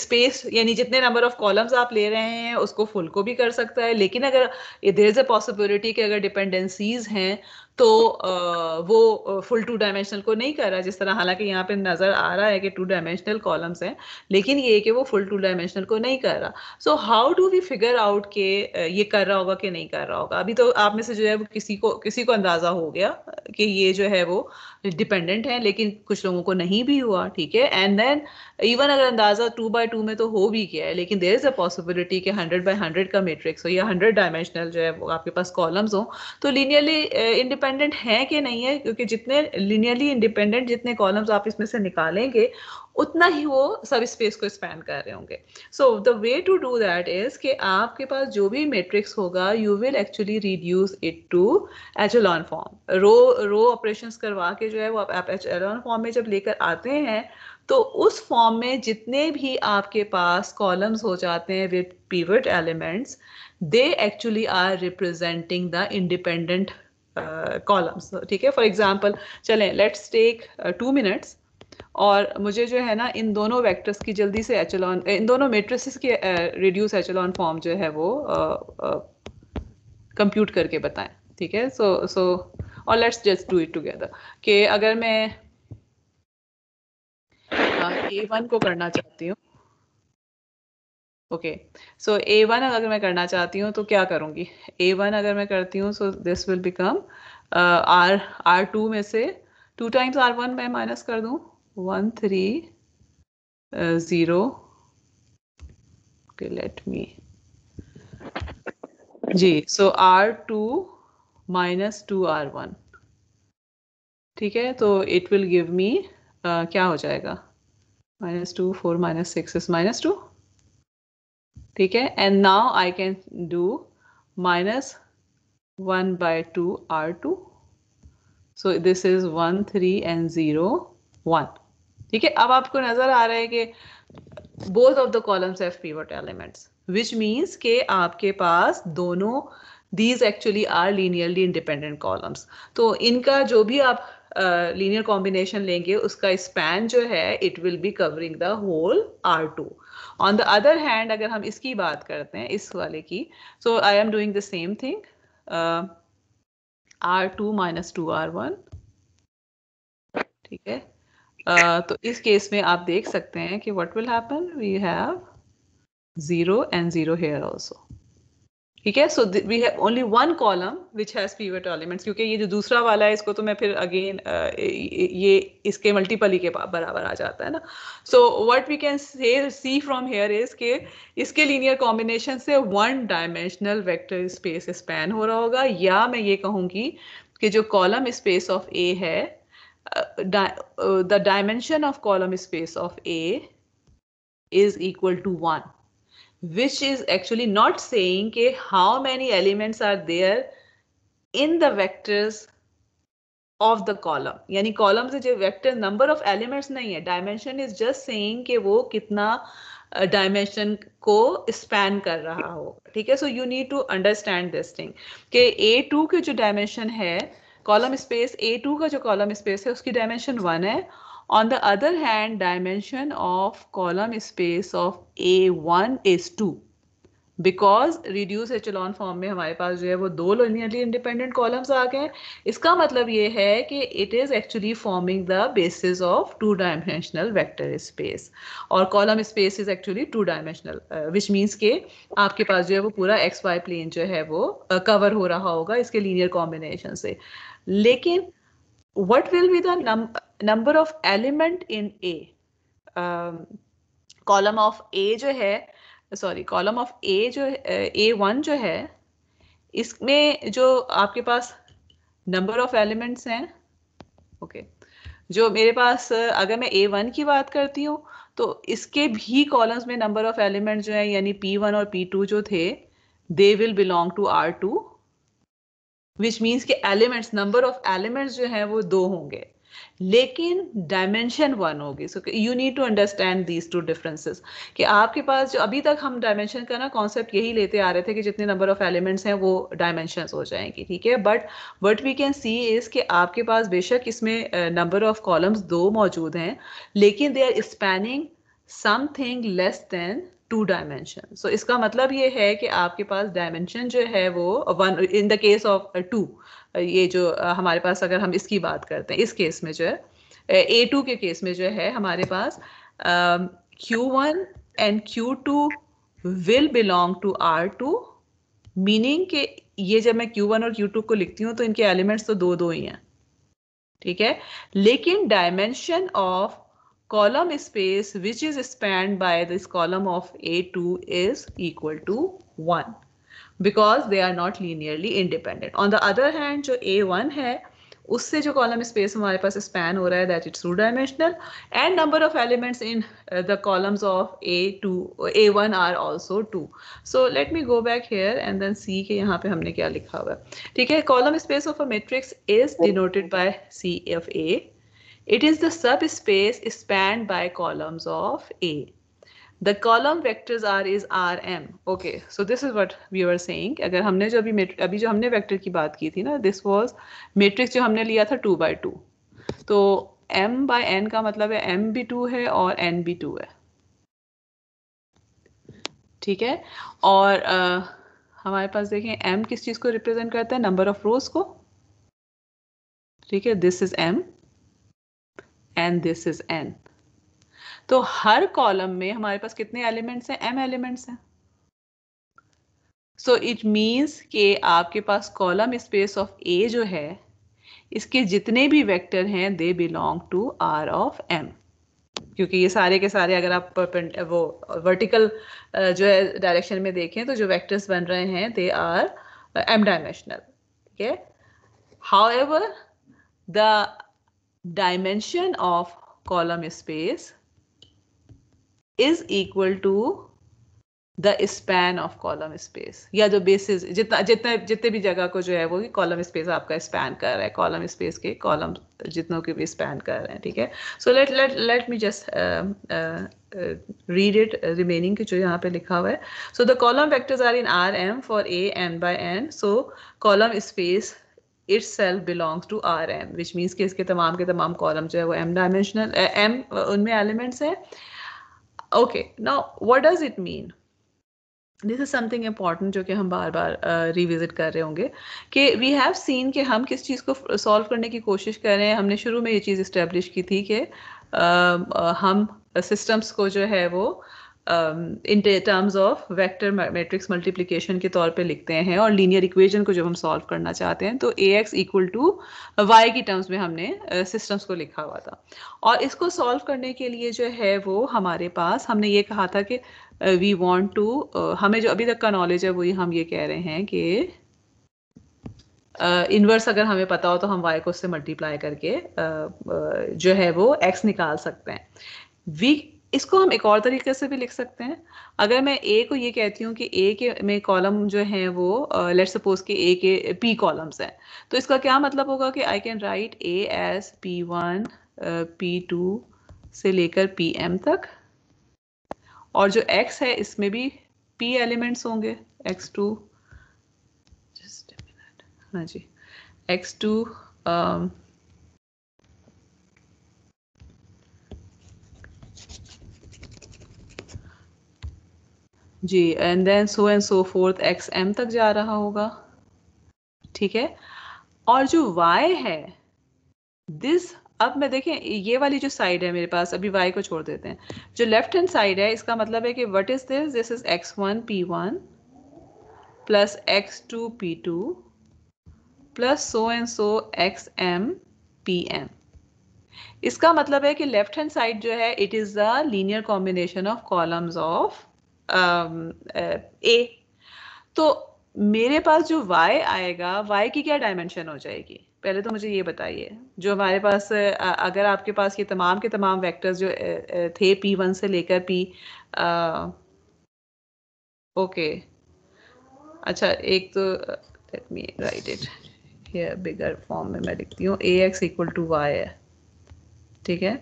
Speaker 1: space यानी जितने नंबर ऑफ कॉलम्स आप ले रहे हैं उसको फुल को भी कर सकता है लेकिन अगर देर इज अ पॉसिबिलिटी कि अगर डिपेंडेंसीज हैं तो uh, वो फुल टू डायमेंशनल को नहीं कर रहा जिस तरह हालांकि यहाँ पे नज़र आ रहा है कि टू डायमेंशनल कॉलम्स हैं लेकिन ये कि वो फुल टू डायमेंशनल को नहीं कर रहा so how do we figure out के ये कर रहा होगा कि नहीं कर रहा होगा अभी तो आप में से जो है वो किसी को किसी को अंदाज़ा हो गया कि ये जो है वो uh, डिपेंडेंट हैं लेकिन कुछ लोगों को नहीं भी हुआ ठीक है एंड देन इवन अगर अंदाजा टू बाई टू में तो हो भी गया है लेकिन देर इज़ अ पॉसिबिलिटी कि हंड्रेड बाई हंड्रेड का मेट्रिक्स हो या हंड्रेड डायमेंशनल जो है वो आपके पास कॉलम्स हो तो लीनियरली इंडिपेंडेंट है कि नहीं है क्योंकि जितने लीनियरली इंडिपेंडेंट जितने कॉलम्स आप इसमें से निकालेंगे उतना ही वो सब स्पेस को स्पैन कर रहे होंगे so the way to do that is कि आपके पास जो भी मेट्रिक्स होगा you will actually reduce it to echelon form row row operation करवा के जो है वो आप एचलॉन फॉर्म में जब लेकर आते हैं तो उस फॉर्म में जितने भी आपके पास कॉलम्स हो जाते हैं with pivot elements they actually are representing the independent columns ठीक है फॉर एग्जाम्पल चलें लेट्स टेक टू मिनट्स और मुझे जो है ना इन दोनों वेक्टर्स की जल्दी से एचलॉन uh, इन दोनों मेट्रिसेस के रिड्यूस एचलॉन फॉर्म जो है वो कंप्यूट uh, uh, करके बताएं ठीक है सो सो और let's just do it together कि अगर मैं ए वन को करना चाहती हूँ ओके सो ए वन अगर मैं करना चाहती हूँ तो क्या करूंगी ए वन अगर मैं करती हूँ so this will become R R two में से टू टाइम्स आर वन मैं माइनस कर दू one three zero okay let me जी so R two minus two R one ठीक है तो इट विल गिव मी क्या हो जाएगा minus 2 4 minus 6 is minus 2 ठीक है and now I can do minus one by two R two so this is one three and zero one ठीक है अब आपको नजर आ रहा है कि both of the columns have pivot elements which means के आपके पास दोनों these actually are linearly independent columns तो इनका जो भी आप लीनियर कॉम्बिनेशन लेंगे उसका स्पैन जो है it will be covering the whole R two on the other hand अगर हम इसकी बात करते हैं इस वाले की so I am doing the same thing R two minus two R one ठीक है uh, तो इस केस में आप देख सकते हैं कि what will happen we have zero and zero here also ठीक है so we have only one column which has pivot elements क्योंकि ये जो दूसरा वाला है इसको तो मैं फिर अगेन uh, ये इसके मल्टीपल ही के बराबर आ जाता है ना सो what we can say C from here is के इसके लीनियर कॉम्बिनेशन से one dimensional vector space span हो रहा होगा या मैं ये कहूँगी कि जो कॉलम स्पेस ऑफ ए है the dimension of column space of A is equal to one which is actually not saying ke how many elements are there in the vectors of the column यानी column से जो vector number of elements नहीं है dimension is just saying कि वो कितना dimension uh, को span कर रहा हो ठीक है so you need to understand this thing कि ए टू के जो डायमेंशन है कॉलम स्पेस ए टू का जो कॉलम स्पेस है उसकी डायमेंशन वन है On the other hand, dimension of column space of A1 is 2. Because reduce echelon form में हमारे पास जो है वो दो लोनियरली इंडिपेंडेंट कॉलम्स आ गए इसका मतलब ये है कि it is actually forming the basis of two dimensional vector space और column space is actually two dimensional which means के आपके पास जो है वो पूरा एक्स वाई प्लेन जो है वो कवर uh, हो रहा होगा इसके लीनियर कॉम्बिनेशन से लेकिन what will be the number number of element in A column of A जो है सॉरी कॉलम ऑफ ए जो ए uh, वन जो है इसमें जो आपके पास नंबर ऑफ एलिमेंट्स हैं ओके जो मेरे पास uh, अगर मैं ए वन की बात करती हूँ तो इसके भी कॉलम्स में नंबर ऑफ एलिमेंट जो है यानी पी वन और पी टू जो थे they will belong to R two which means के एलिमेंट्स नंबर ऑफ एलिमेंट्स जो हैं वो दो होंगे लेकिन डायमेंशन वन होगी so you need to understand these two differences कि आपके पास जो अभी तक हम डायमेंशन का ना कॉन्सेप्ट यही लेते आ रहे थे कि जितने नंबर ऑफ एलिमेंट्स हैं वो डायमेंशन हो जाएंगी ठीक है but what we can see is कि आपके पास बेशक इसमें नंबर ऑफ कॉलम्स दो मौजूद हैं लेकिन they are spanning something less than two dimension so इसका मतलब ये है कि आपके पास डायमेंशन जो है वो one in the case of two ये जो हमारे पास अगर हम इसकी बात करते हैं इस केस में जो है ए टू के केस में जो है हमारे पास Q one and Q two will belong to R two meaning के ये जब मैं क्यू वन और क्यू टू को लिखती हूँ तो इनके एलिमेंट्स तो दो दो ही हैं ठीक है लेकिन dimension of column space which is spanned by this column of A two is equal to one because they are not linearly independent on the other hand जो ए वन है उससे जो कॉलम स्पेस हमारे पास span हो रहा है that it's two dimensional and number of elements in the columns of A two A one are also two so let me go back here and then see के यहाँ पे हमने क्या लिखा हुआ है ठीक है column space of a matrix is denoted by C F A it is the सब space span by columns of A the column vectors are is R m okay so this is what we are saying अगर हमने जो अभी अभी जो हमने vector की बात की थी ना दिस वाज मैट्रिक्स जो हमने लिया था टू बाई टू तो एम बाय एन का मतलब है एम भी टू है और एन भी टू है ठीक है और आ, हमारे पास देखें एम किस चीज़ को रिप्रेजेंट करता है नंबर ऑफ रोज को ठीक है this is m and this is n तो हर कॉलम में हमारे पास कितने एलिमेंट्स हैं एम एलिमेंट्स हैं सो इट मीन्स के आपके पास कॉलम स्पेस ऑफ ए जो है इसके जितने भी वेक्टर हैं they belong to R of m क्योंकि ये सारे के सारे अगर आप वो वर्टिकल जो है डायरेक्शन में देखें तो जो वेक्टर्स बन रहे हैं दे आर एम डायमेंशनल ठीक है however the dimension of column space is equal to the span of column space या जो बेसिस जितना जितने जितने भी जगह को जो है वो कॉलम स्पेस आपका स्पैन कर रहा है कॉलम स्पेस के कॉलम जितनों के भी स्पैन कर रहे हैं ठीक है so let let let me just read it remaining जो यहाँ पे लिखा हुआ है so the column vectors are in R m for A n by n so column space इट सेल्फ belongs to R m which means कि इसके तमाम के तमाम कॉलम जो है वो एम डायमेंशनल एम उनमें एलिमेंट्स हैं okay now what does it mean this is something important जो कि हम बार बार रिविजिट uh, कर रहे होंगे कि वी हैव सीन कि हम किस चीज़ को सॉल्व करने की कोशिश कर रहे हैं हमने शुरू में ये चीज़ इस्टेब्लिश की थी कि uh, uh, हम सिस्टम्स को जो है वो uh, in terms of vector matrix multiplication के तौर पे लिखते हैं और लीनियर इक्वेशन को जब हम सॉल्व करना चाहते हैं तो A x equal to y की टर्म्स में हमने सिस्टम्स uh, को लिखा हुआ था और इसको सॉल्व करने के लिए जो है वो हमारे पास हमने ये कहा था कि वी वॉन्ट टू हमें जो अभी तक का नॉलेज है वही हम ये कह रहे हैं कि इनवर्स uh, अगर हमें पता हो तो हम वाई को उससे मल्टीप्लाई करके uh, uh, जो है वो एक्स निकाल सकते हैं वी इसको हम एक और तरीके से भी लिख सकते हैं अगर मैं ए को ये कहती हूँ कि ए के में कॉलम जो है वो लेट सपोज कि ए के पी कॉलम्स हैं तो इसका क्या मतलब होगा कि I can write A as P one P two से लेकर पी एम तक और जो एक्स है इसमें भी पी एलिमेंट्स होंगे एक्स टू जस्ट हाँ जी एक्स टू जी and then so and so fourth x m तक जा रहा होगा ठीक है और जो वाई है दिस अब मैं देखें ये वाली जो साइड है मेरे पास अभी वाई को छोड़ देते हैं जो लेफ्ट हैंड साइड है इसका मतलब है कि what is this this is x one P one plus x two P two plus so and so x m P m इसका मतलब है कि लेफ्ट हैंड साइड जो है it is the linear combination of columns of A तो मेरे पास जो Y आएगा वाई की क्या डायमेंशन हो जाएगी पहले तो मुझे ये बताइए जो हमारे पास अगर आपके पास ये तमाम के तमाम वेक्टर्स जो थे पी वन से लेकर पी ओके अच्छा एक तो let me write it here bigger form में मैं लिखती हूँ A x equal to y है ठीक है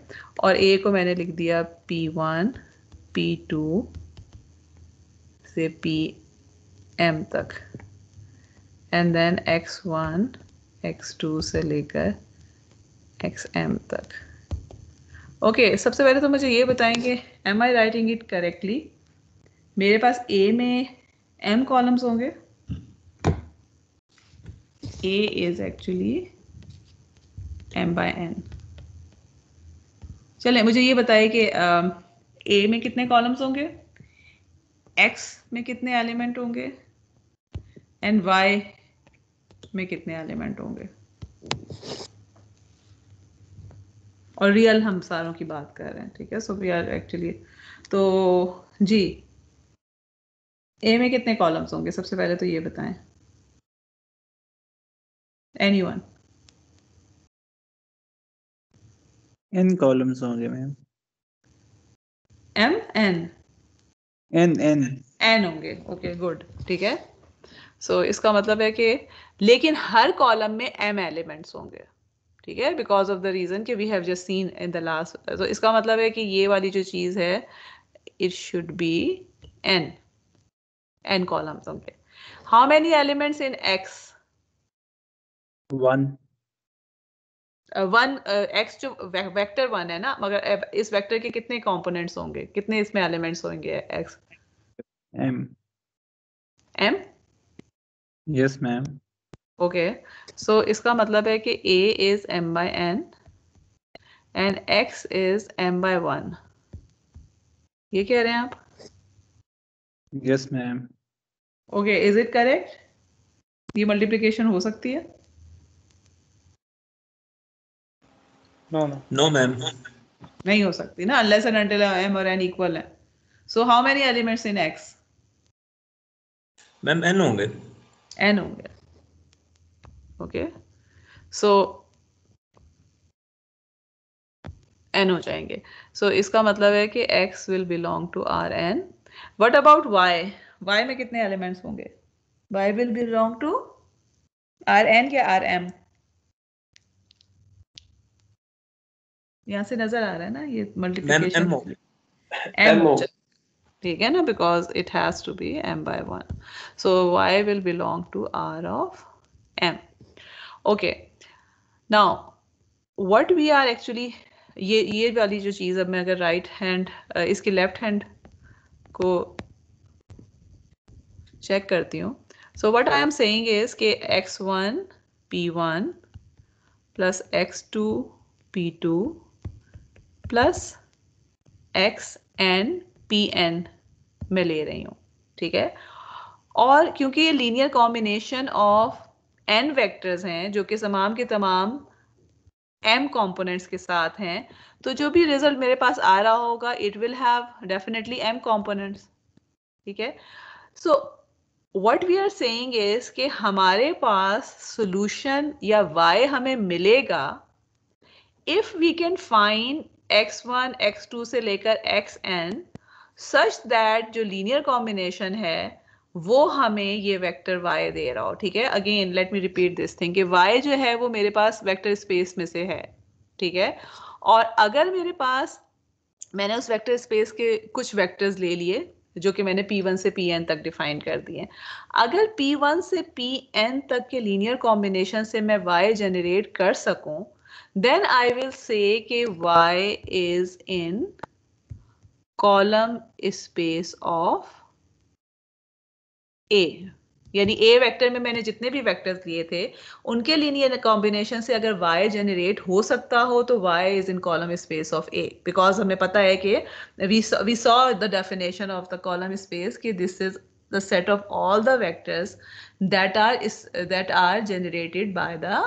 Speaker 1: और ए को मैंने लिख दिया पी वन पी टू से पी एम तक and then x one x two से लेकर एक्स एम तक ओके okay, सबसे पहले तो मुझे ये बताएंगे am I writing it correctly मेरे पास ए में एम कॉलम्स होंगे A is actually m by n चले मुझे ये बताइए कि ए um, में कितने कॉलम्स होंगे एक्स में कितने एलिमेंट होंगे एंड वाई में कितने एलिमेंट होंगे और रियल हम सारों की बात कर रहे हैं ठीक है सो वी आर एक्चुअली तो जी ए में कितने कॉलम्स होंगे सबसे पहले तो ये बताएं एनी वन एन कॉलम्स होंगे ma'am m n n n n होंगे ओके गुड ठीक है सो so, इसका मतलब है कि लेकिन हर कॉलम में एम एलिमेंट्स होंगे ठीक है बिकॉज ऑफ द रीज़न कि we have just seen in the last so इसका मतलब है कि ये वाली जो चीज़ है it should be n n columns होंगे how many elements in x one one x जो वेक्टर वन है ना मगर इस वेक्टर के कितने कंपोनेंट्स होंगे कितने इसमें एलिमेंट्स होंगे x m m yes ma'am okay so इसका मतलब है कि A is m by n and x is m by one ये कह रहे हैं आप yes ma'am okay is it correct ये मल्टीप्लिकेशन हो सकती है नो मैम नो मैम नहीं हो सकती ना अनलेस एंड अनटिल एम और एन इक्वल है so how many elements in x ma'am n होंगे एन होंगे ओके सो एन हो जाएंगे सो so, इसका मतलब है कि x will belong to R n what about y y में कितने एलिमेंट्स होंगे y will belong to R n या आर एम यहाँ से नजर आ रहा है ना ये मल्टीप्लीकेशन एम ठीक है ना because it has to be m by one so y will belong to R of m okay now what we are actually ये ये वाली जो चीज़ अब मैं अगर राइट right हैंड इसकी लेफ्ट हैंड को चेक करती हूँ so what I am saying is के x one P one plus x two P two plus x n p n में ले रही हूँ ठीक है और क्योंकि ये linear combination of n vectors हैं जो कि तमाम के तमाम एम कंपोनेंट्स के साथ हैं तो जो भी रिजल्ट मेरे पास आ रहा होगा it will have definitely m components ठीक है so what we are saying is कि हमारे पास सॉल्यूशन या वाई हमें मिलेगा if we can find x1, x2 से लेकर xn सच दैट जो लीनियर कॉम्बिनेशन है वो हमें ये वेक्टर y दे रहा हो ठीक है again let me repeat this thing कि y जो है वो मेरे पास वेक्टर स्पेस में से है ठीक है और अगर मेरे पास मैंने उस वेक्टर स्पेस के कुछ वेक्टर्स ले लिए जो कि मैंने P1 से Pn तक डिफाइन कर दिए अगर P1 से Pn तक के लीनियर कॉम्बिनेशन से मैं y जनरेट कर सकूं then I will say ke y is in column space of a यानी ए वेक्टर में मैंने जितने भी वेक्टर्स लिए थे उनके लीनियर कॉम्बिनेशन से अगर y जनरेट हो सकता हो तो y is in column space of a because हमें पता है कि we saw the definition of the column space कि this is the set of all the vectors that are that are generated by the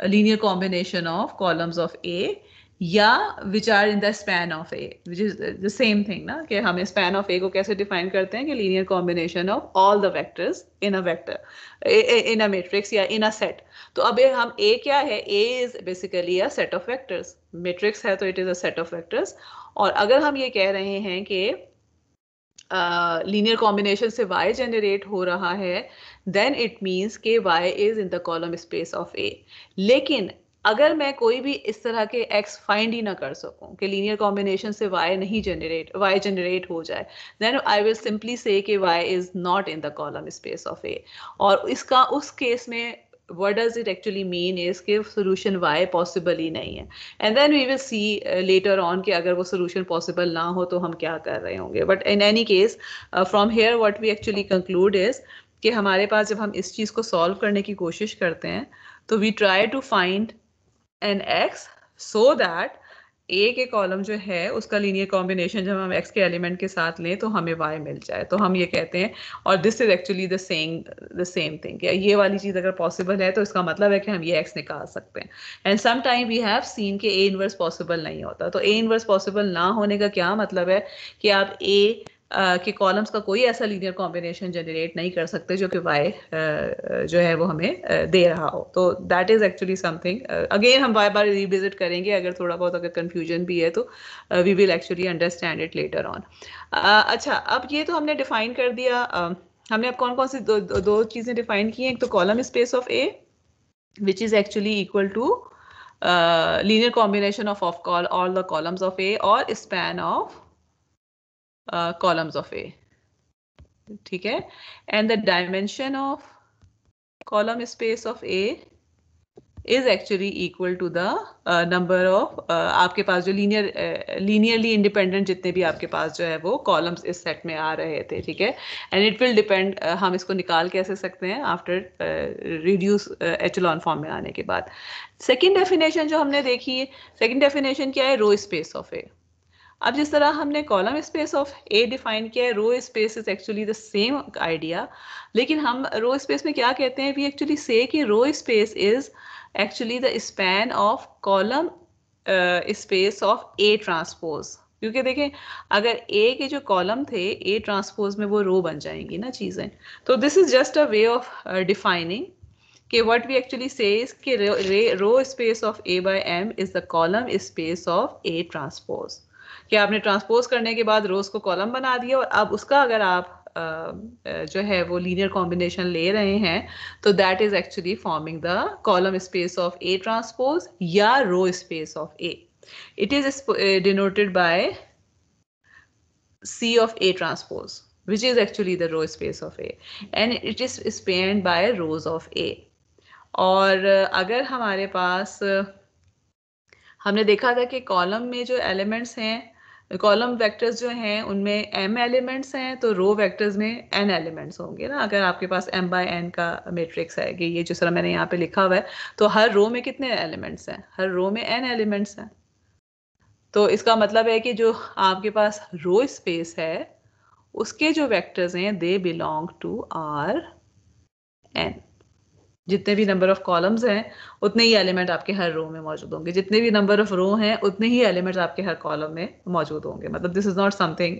Speaker 1: a linear combination of columns of A या which are in the span of A which is the same thing ना कि हम span of ए को कैसे define करते हैं कि linear combination of all the vectors in a vector in a matrix या इन अ सेट तो अब हम ए क्या है A is basically a set of vectors matrix है तो it is a set of vectors और अगर हम ये कह रहे हैं कि लीनियर uh, कॉम्बिनेशन से वाई जनरेट हो रहा है देन इट मीन्स के y is in the column space of A लेकिन अगर मैं कोई भी इस तरह के एक्स फाइंड ही ना कर सकूं कि लीनियर कॉम्बिनेशन से वाई नहीं जनरेट वाई जनरेट हो जाए then I will simply say कि y is not in the column space of A और इसका उस केस में what does it actually mean is कि सोल्यूशन वाई पॉसिबल ही नहीं है and then we will see later on कि अगर वो सोल्यूशन पॉसिबल ना हो तो हम क्या कर रहे होंगे but in any case from here what we actually conclude is कि हमारे पास जब हम इस चीज़ को सॉल्व करने की कोशिश करते हैं तो we try to find an x so that A के कॉलम जो है उसका लीनियर कॉम्बिनेशन जब हम एक्स के एलिमेंट के साथ लें तो हमें वाई मिल जाए तो हम ये कहते हैं और this is actually the same the same thing ये वाली चीज़ अगर पॉसिबल है तो इसका मतलब है कि हम ये एक्स निकाल सकते हैं and some time we have seen के ए इनवर्स पॉसिबल नहीं होता तो ए इनवर्स पॉसिबल ना होने का क्या मतलब है कि आप ए कि कॉलम्स का कोई ऐसा लीनियर कॉम्बिनेशन जनरेट नहीं कर सकते जो कि वाई जो है वो हमें दे रहा हो तो that is actually something again हम बार बार रिविजिट करेंगे अगर थोड़ा बहुत अगर कन्फ्यूजन भी है तो we will actually understand it later on अच्छा अब ये तो हमने डिफाइन कर दिया uh, हमने अब कौन कौन सी दो, दो, दो चीज़ें डिफाइन की हैं एक तो column space of A which is actually equal to linear combination of of call all the columns of A और span of columns uh, of A. ठीक है and the dimension of column space of A is actually equal to the number of आपके पास जो linear linearly independent जितने भी आपके पास जो है वो कॉलम्स इस सेट में आ रहे थे ठीक है एंड इट विल डिपेंड हम इसको निकाल कैसे सकते हैं आफ्टर रिड्यूस एचलॉन फॉर्म में आने के बाद सेकेंड डेफिनेशन जो हमने देखी है सेकेंड डेफिनेशन क्या है रो स्पेस ऑफ ए अब जिस तरह हमने column space of A define किया है row space is actually the same idea लेकिन हम रो स्पेस में क्या कहते हैं वी एक्चुअली से कि row space is actually the span of column space of A transpose क्योंकि देखें अगर ए के जो कॉलम थे ए ट्रांसपोज में वो रो बन जाएंगी ना चीज़ें तो this is just a way of defining कि व्हाट वी एक्चुअली सेज कि row space of A by m is the column space of A transpose कि आपने ट्रांसपोज करने के बाद रोज को कॉलम बना दिया और अब उसका अगर आप जो है वो लीनियर कॉम्बिनेशन ले रहे हैं तो that is actually forming the column space of A transpose या row space of A it is denoted by C of A transpose which is actually the row space of A and it is spanned by rows of A और अगर हमारे पास हमने देखा था कि column में जो एलिमेंट्स हैं कॉलम वेक्टर्स जो हैं उनमें एम एलिमेंट्स हैं तो रो वेक्टर्स में एन एलिमेंट्स होंगे ना अगर आपके पास एम बाय एन का मैट्रिक्स है कि ये जिस तरह मैंने यहाँ पे लिखा हुआ है तो हर रो में कितने एलिमेंट्स हैं हर रो में एन एलिमेंट्स हैं तो इसका मतलब है कि जो आपके पास रो स्पेस है उसके जो वैक्टर्स हैं they belong to R n जितने भी नंबर ऑफ कॉलम्स हैं उतने ही एलिमेंट आपके हर रो में मौजूद होंगे जितने भी नंबर ऑफ रो हैं उतने ही एलिमेंट आपके हर कॉलम में मौजूद होंगे मतलब this is not something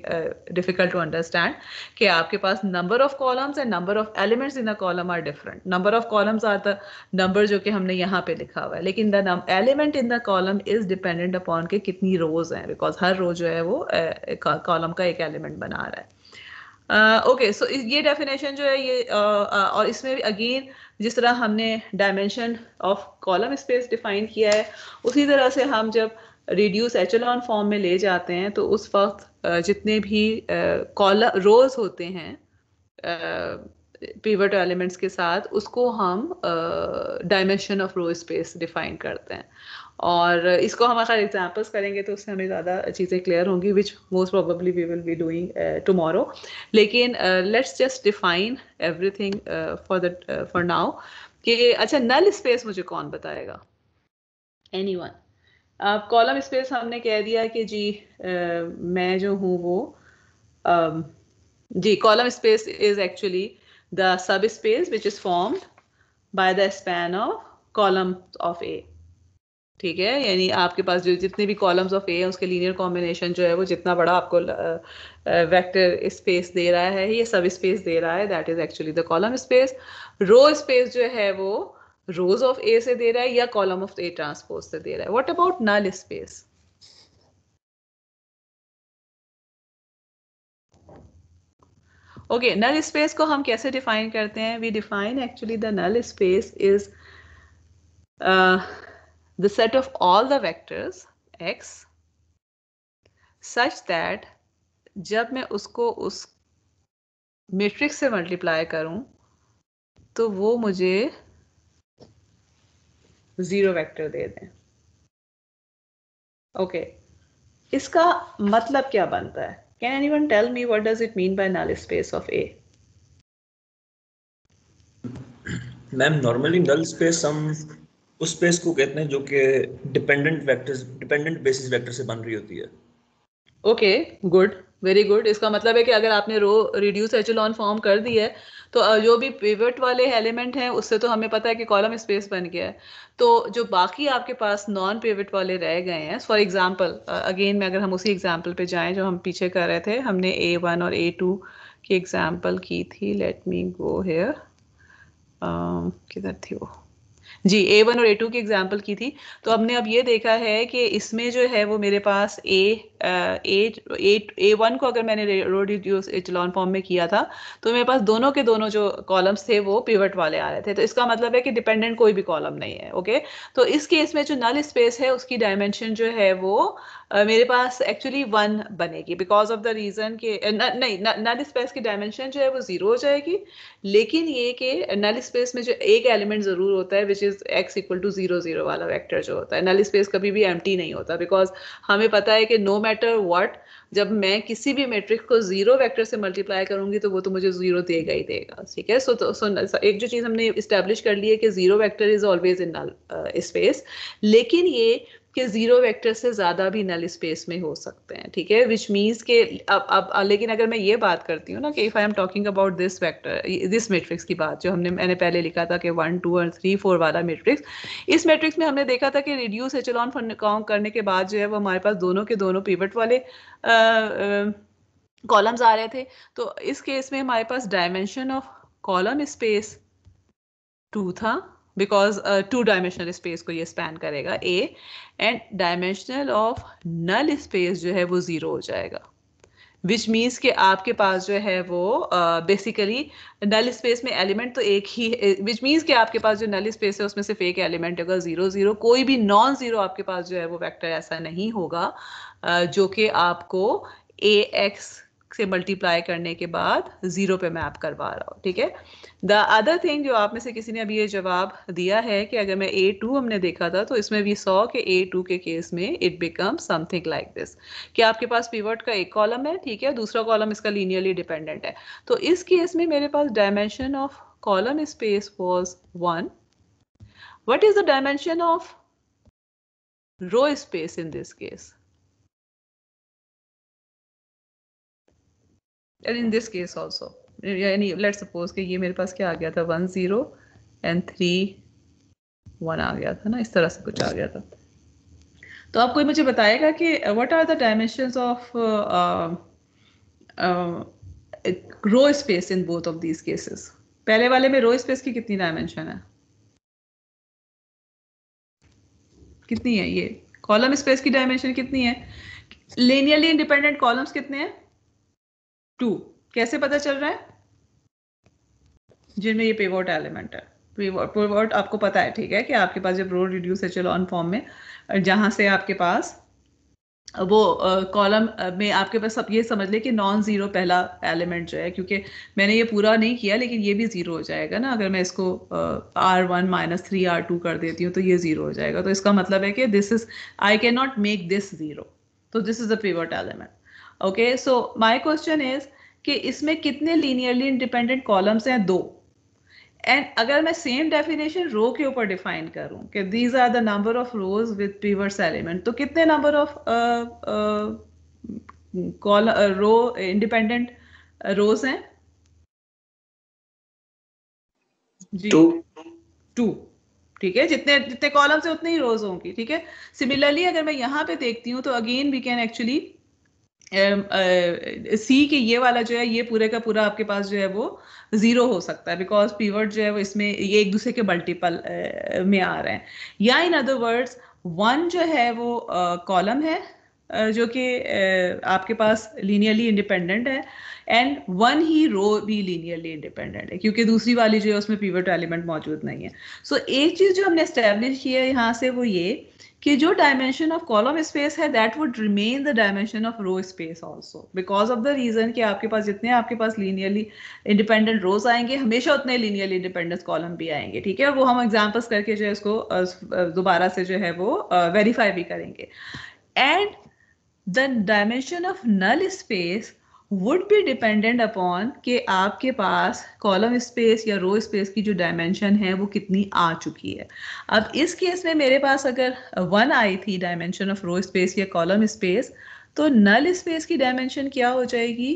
Speaker 1: difficult to understand कि आपके पास number of columns and number of elements in a column are different number of columns are the number जो कि हमने यहाँ पे लिखा हुआ है लेकिन the element in the column is dependent upon के कितनी रोज हैं बिकॉज हर रो जो है वो कॉलम uh, का एक एलिमेंट बना रहा है okay uh, so okay, so ये डेफिनेशन जो है ये uh, uh, और इसमें अगेन जिस तरह हमने dimension of column space define किया है उसी तरह से हम जब रिड्यूस एचलॉन फॉर्म में ले जाते हैं तो उस वक्त जितने भी कॉल रोज होते हैं पीवट एलिमेंट्स के साथ उसको हम dimension of row space define करते हैं और इसको हम अगर एग्जाम्पल्स करेंगे तो उससे हमें ज़्यादा चीज़ें क्लियर होंगी which most probably we will be doing tomorrow लेकिन let's just define everything for the for now कि अच्छा नल स्पेस मुझे कौन बताएगा एनी वन अब कॉलम स्पेस हमने कह दिया कि जी uh, मैं जो हूँ वो uh, जी column space is actually the सब subspace which is formed by the span of column of A ठीक है यानी आपके पास जो जितने भी कॉलम्स ऑफ ए हैं उसके लीनियर कॉम्बिनेशन जो है वो जितना बड़ा आपको वेक्टर स्पेस दे रहा है ये सब स्पेस दे रहा है that is actually the column space row space जो है वो रोज ऑफ ए से दे रहा है या कॉलम ऑफ ए ट्रांसपोज से दे रहा है what about null space okay null space को हम कैसे डिफाइन करते हैं we define actually the null space is the set of all the vectors x such that जब मैं उसको उस मैट्रिक्स से मल्टीप्लाई करूं तो वो मुझे जीरो वेक्टर दे दें ओके okay. इसका मतलब क्या बनता है can anyone tell me what does it mean by null space of A ma'am normally null space हम उस स्पेस को कहते हैं जो कि dependent vectors dependent basis vector से बन रही होती है ओके गुड वेरी गुड इसका मतलब है कि अगर आपने रो रिड्यूस एचलॉन फॉर्म कर दी है तो जो भी पिवट वाले एलिमेंट हैं उससे तो हमें पता है कि कॉलम स्पेस बन गया है तो जो बाकी आपके पास नॉन पिवट वाले रह गए हैं फॉर एग्जांपल अगेन मैं अगर हम उसी एग्जांपल पे जाएं जो हम पीछे कर रहे थे हमने ए वन और ए टू की एग्जाम्पल की थी लेट मी गो हेयर किधर थी वो जी ए वन और ए टू की एग्जाम्पल की थी तो हमने अब ये देखा है कि इसमें जो है वो मेरे पास ए ए ए वन को अगर मैंने रोड रिड्यूस फॉर्म में किया था तो मेरे पास दोनों के दोनों जो कॉलम्स थे वो पिवट वाले आ रहे थे तो इसका मतलब है कि डिपेंडेंट कोई भी कॉलम नहीं है ओके तो इस केस में जो नल स्पेस है उसकी डायमेंशन जो है वो Uh, मेरे पास एक्चुअली वन बनेगी बिकॉज ऑफ द रीजन के नहीं नल स्पेस की डायमेंशन जो है वो जीरो हो जाएगी लेकिन ये कि नल स्पेस में जो एक एलिमेंट जरूर होता है which is x equal to zero zero वाला वैक्टर जो होता है नल स्पेस कभी भी एम नहीं होता बिकॉज हमें पता है कि नो मैटर वॉट जब मैं किसी भी मेट्रिक को जीरो वेक्टर से मल्टीप्लाई करूंगी तो वो तो मुझे जीरो देगा ही देगा ठीक है सो तो सो एक जो चीज़ हमने इस्टेब्लिश कर ली है कि zero vector is always in null space लेकिन ये कि जीरो वेक्टर से ज्यादा भी नल स्पेस में हो सकते हैं ठीक है विच मीन्स के अब अब लेकिन अगर मैं ये बात करती हूँ ना कि if I am talking about this vector this matrix की बात जो हमने मैंने पहले लिखा था कि वन टू और थ्री फोर वाला मैट्रिक्स इस मैट्रिक्स में हमने देखा था कि रिड्यूस एचलॉन काउंट करने के बाद जो है वो हमारे पास दोनों के दोनों पिवट वाले कॉलम्स आ रहे थे तो इस केस में हमारे पास dimension of column space two था बिकॉज टू डायमेंशनल स्पेस को ये स्पैन करेगा A and dimensional of null space जो है वो ज़ीरो हो जाएगा विच मीन्स कि आपके पास जो है वो बेसिकली नल स्पेस में एलिमेंट तो एक ही विच मीन्स कि आपके पास जो नल स्पेस है उसमें सिर्फ एक एलिमेंट होगा ज़ीरो ज़ीरो कोई भी नॉन ज़ीरो आपके पास जो है वो वेक्टर ऐसा नहीं होगा uh, जो कि आपको ए एक्स से मल्टीप्लाई करने के बाद ज़ीरो पे मैप करवा रहा हूँ ठीक है द अदर थिंग जो आप में से किसी ने अभी ये जवाब दिया है कि अगर मैं ए टू हमने देखा था तो इसमें भी सौ के ए टू के केस में it become something like this कि आपके पास पीवर्ट का एक कॉलम है ठीक है दूसरा कॉलम इसका लीनियरली डिपेंडेंट है तो इस केस में मेरे पास dimension of column space was one what is the dimension of row space in this case and in this case also यानी let's सपोज कि ये मेरे पास क्या आ गया था one zero and three one आ गया था ना इस तरह से कुछ आ गया था तो आप कोई मुझे बताएगा कि what are the dimension of row space in both of these cases पहले वाले में रो स्पेस की कितनी डायमेंशन है कितनी है ये कॉलम स्पेस की डायमेंशन कितनी है लेनियरली इंडिपेंडेंट कॉलम्स कितने हैं टू कैसे पता चल रहा है जिनमें ये पेवर्ट एलिमेंट है पेवर्ट आपको पता है ठीक है कि आपके पास जब रो रिड्यूस है चलो फॉर्म में जहां से आपके पास वो कॉलम में आपके पास सब ये समझ ले कि नॉन ज़ीरो पहला एलिमेंट जो है क्योंकि मैंने ये पूरा नहीं किया लेकिन ये भी ज़ीरो हो जाएगा ना अगर मैं इसको R one minus three R two कर देती हूँ तो ये ज़ीरो हो जाएगा तो इसका मतलब है कि this is I can not make this zero तो this is a pivot element okay so my question is कि इसमें कितने लीनियरली इंडिपेंडेंट कॉलम्स हैं दो एंड अगर मैं सेम डेफिनेशन रो के ऊपर डिफाइन करूं कि these are the number of rows with pivots element तो कितने नंबर ऑफ कॉल रो इंडिपेंडेंट रोज हैं जी टू ठीक है जितने जितने कॉलम्स हैं उतने ही रोज होंगी ठीक है सिमिलरली अगर मैं यहाँ पे देखती हूँ तो again we can actually see के ये वाला जो है ये पूरे का पूरा आपके पास जो है वो ज़ीरो हो सकता है बिकॉज पीवर्ड जो है वो इसमें ये एक दूसरे के मल्टीपल में आ रहे हैं या इन अदर वर्ड्स वन जो है वो कॉलम uh, है जो कि आपके पास लीनियरली इंडिपेंडेंट है एंड वन ही रो भी लीनियरली इंडिपेंडेंट है क्योंकि दूसरी वाली जो है उसमें पीवट एलिमेंट मौजूद नहीं है सो so, एक चीज जो हमने इस्टेब्लिश किया है यहाँ से वो ये कि जो डायमेंशन ऑफ कॉलम स्पेस है that would remain the dimension of row space also because of the reason कि आपके पास जितने आपके पास लीनियरली इंडिपेंडेंट रोज आएंगे हमेशा उतने लीनियरली इंडिपेंडेंस कॉलम भी आएंगे ठीक है और वो हम एग्जाम्पल्स करके जो है इसको दोबारा से जो है वो वेरीफाई भी करेंगे and the dimension of null space would be dependent upon के आपके पास कॉलम स्पेस या रो स्पेस की जो डायमेंशन है वो कितनी आ चुकी है अब इस केस में मेरे पास अगर वन आई थी डायमेंशन ऑफ रो स्पेस या कॉलम स्पेस तो नल स्पेस की डायमेंशन क्या हो जाएगी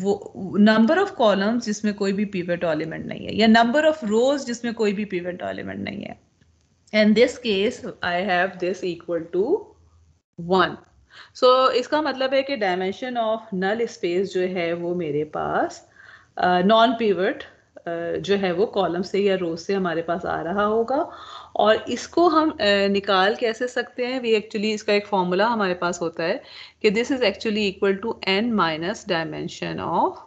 Speaker 1: वो नंबर ऑफ कॉलम्स जिसमें कोई भी पीवेट एलिमेंट नहीं है या नंबर ऑफ रोज जिसमें कोई भी पीवेट एलिमेंट नहीं है and this case I have this equal to one so so, इसका मतलब है कि डायमेंशन ऑफ नल स्पेस जो है वो मेरे पास नॉन uh, पीवर्ट uh, जो है वो कॉलम से या रो से हमारे पास आ रहा होगा और इसको हम uh, निकाल कैसे सकते हैं वी एक्चुअली इसका एक फॉर्मूला हमारे पास होता है कि this is actually equal to n minus dimension of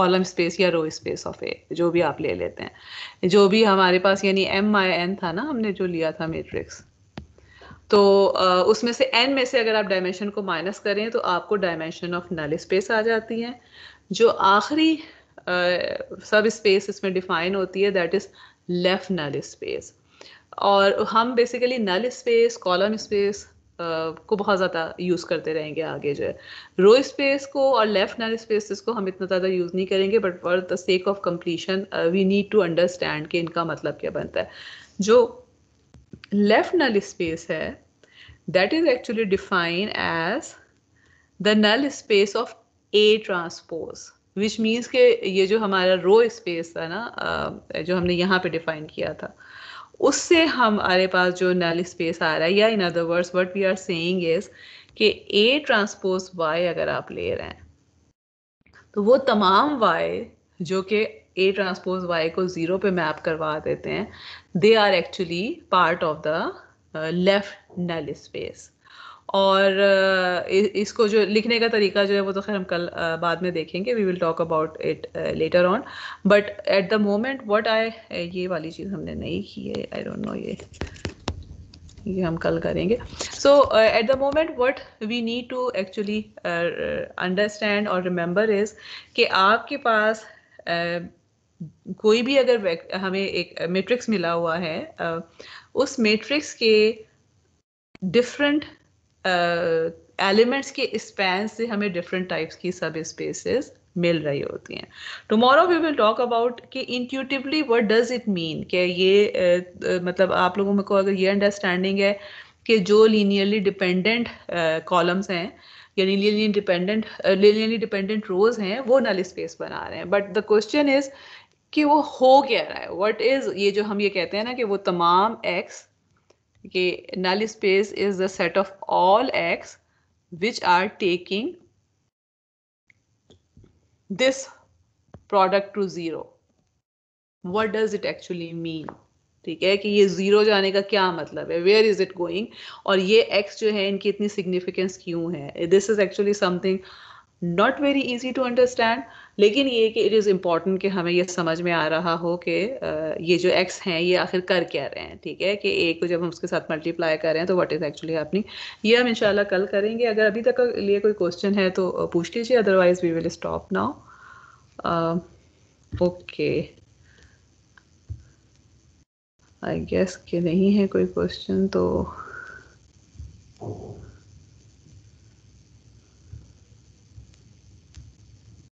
Speaker 1: column space या रो स्पेस ऑफ ए जो भी आप ले लेते हैं जो भी हमारे पास यानी एम माई एन था ना हमने जो लिया था मेट्रिक्स तो उसमें से एन में से अगर आप डायमेंशन को माइनस करें तो आपको डायमेंशन ऑफ नल स्पेस आ जाती है जो आखिरी सब स्पेस इसमें डिफाइन होती है that is left null space और हम basically null space column space को बहुत ज़्यादा यूज़ करते रहेंगे आगे जो है रो स्पेस को और लेफ्ट नल स्पेसिस को हम इतना ज़्यादा यूज़ नहीं करेंगे but for the sake of completion we need to understand कि इनका मतलब क्या बनता है जो left null space है that is actually defined as the null space of A transpose, which means के ये जो हमारा रो स्पेस था ना जो हमने यहाँ पे डिफाइन किया था उससे हमारे पास जो नल स्पेस आ रहा है या in other words what we are saying is कि A ट्रांसपोज वाई अगर आप ले रहे हैं तो वो तमाम वाई जो कि ए ट्रांसपोज वाई को ज़ीरो पे मैप करवा देते हैं they are actually part of the left null space और uh, इसको जो लिखने का तरीका जो है वो तो खैर हम कल uh, बाद में देखेंगे we will talk about it later on but at the moment what I ये वाली चीज़ हमने नहीं की है आई डोंट नो ये ये हम कल करेंगे so at the moment what we need to actually understand और रिमेंबर इज़ कि आपके पास uh, कोई भी अगर हमें एक मैट्रिक्स मिला हुआ है उस मैट्रिक्स के डिफरेंट एलिमेंट्स के स्पैन से हमें डिफरेंट टाइप्स की सब स्पेसेस मिल रही होती हैं tomorrow we will talk about कि intuitively what does it mean कि ये uh, मतलब आप लोगों को अगर ये अंडरस्टैंडिंग है कि जो लीनियरली डिपेंडेंट कॉलम्स हैं यानी linearly dependent linearly dependent rows हैं वो नल स्पेस बना रहे हैं बट द क्वेश्चन इज़ कि वो हो क्या रहा है वट इज ये जो हम ये कहते हैं ना कि वो तमाम एक्स कि null space is the set of all x which are taking this product to zero what does it actually mean ठीक है कि ये जीरो जाने का क्या मतलब है वेयर इज इट गोइंग और ये एक्स जो है इनकी इतनी सिग्निफिकेंस क्यों है this is actually something not very easy to understand लेकिन ये कि इट इज़ इम्पॉर्टेंट कि हमें ये समझ में आ रहा हो कि ये जो एक्स हैं ये आखिर कर क्या रहे हैं ठीक है कि ए को जब हम उसके साथ मल्टीप्लाई कर रहे हैं तो वट इज़ एक्चुअली अपनी ये हम इनशाला कल करेंगे अगर अभी तक लिए कोई क्वेश्चन है तो पूछ लीजिए otherwise we will stop now okay I guess कि नहीं है कोई क्वेश्चन तो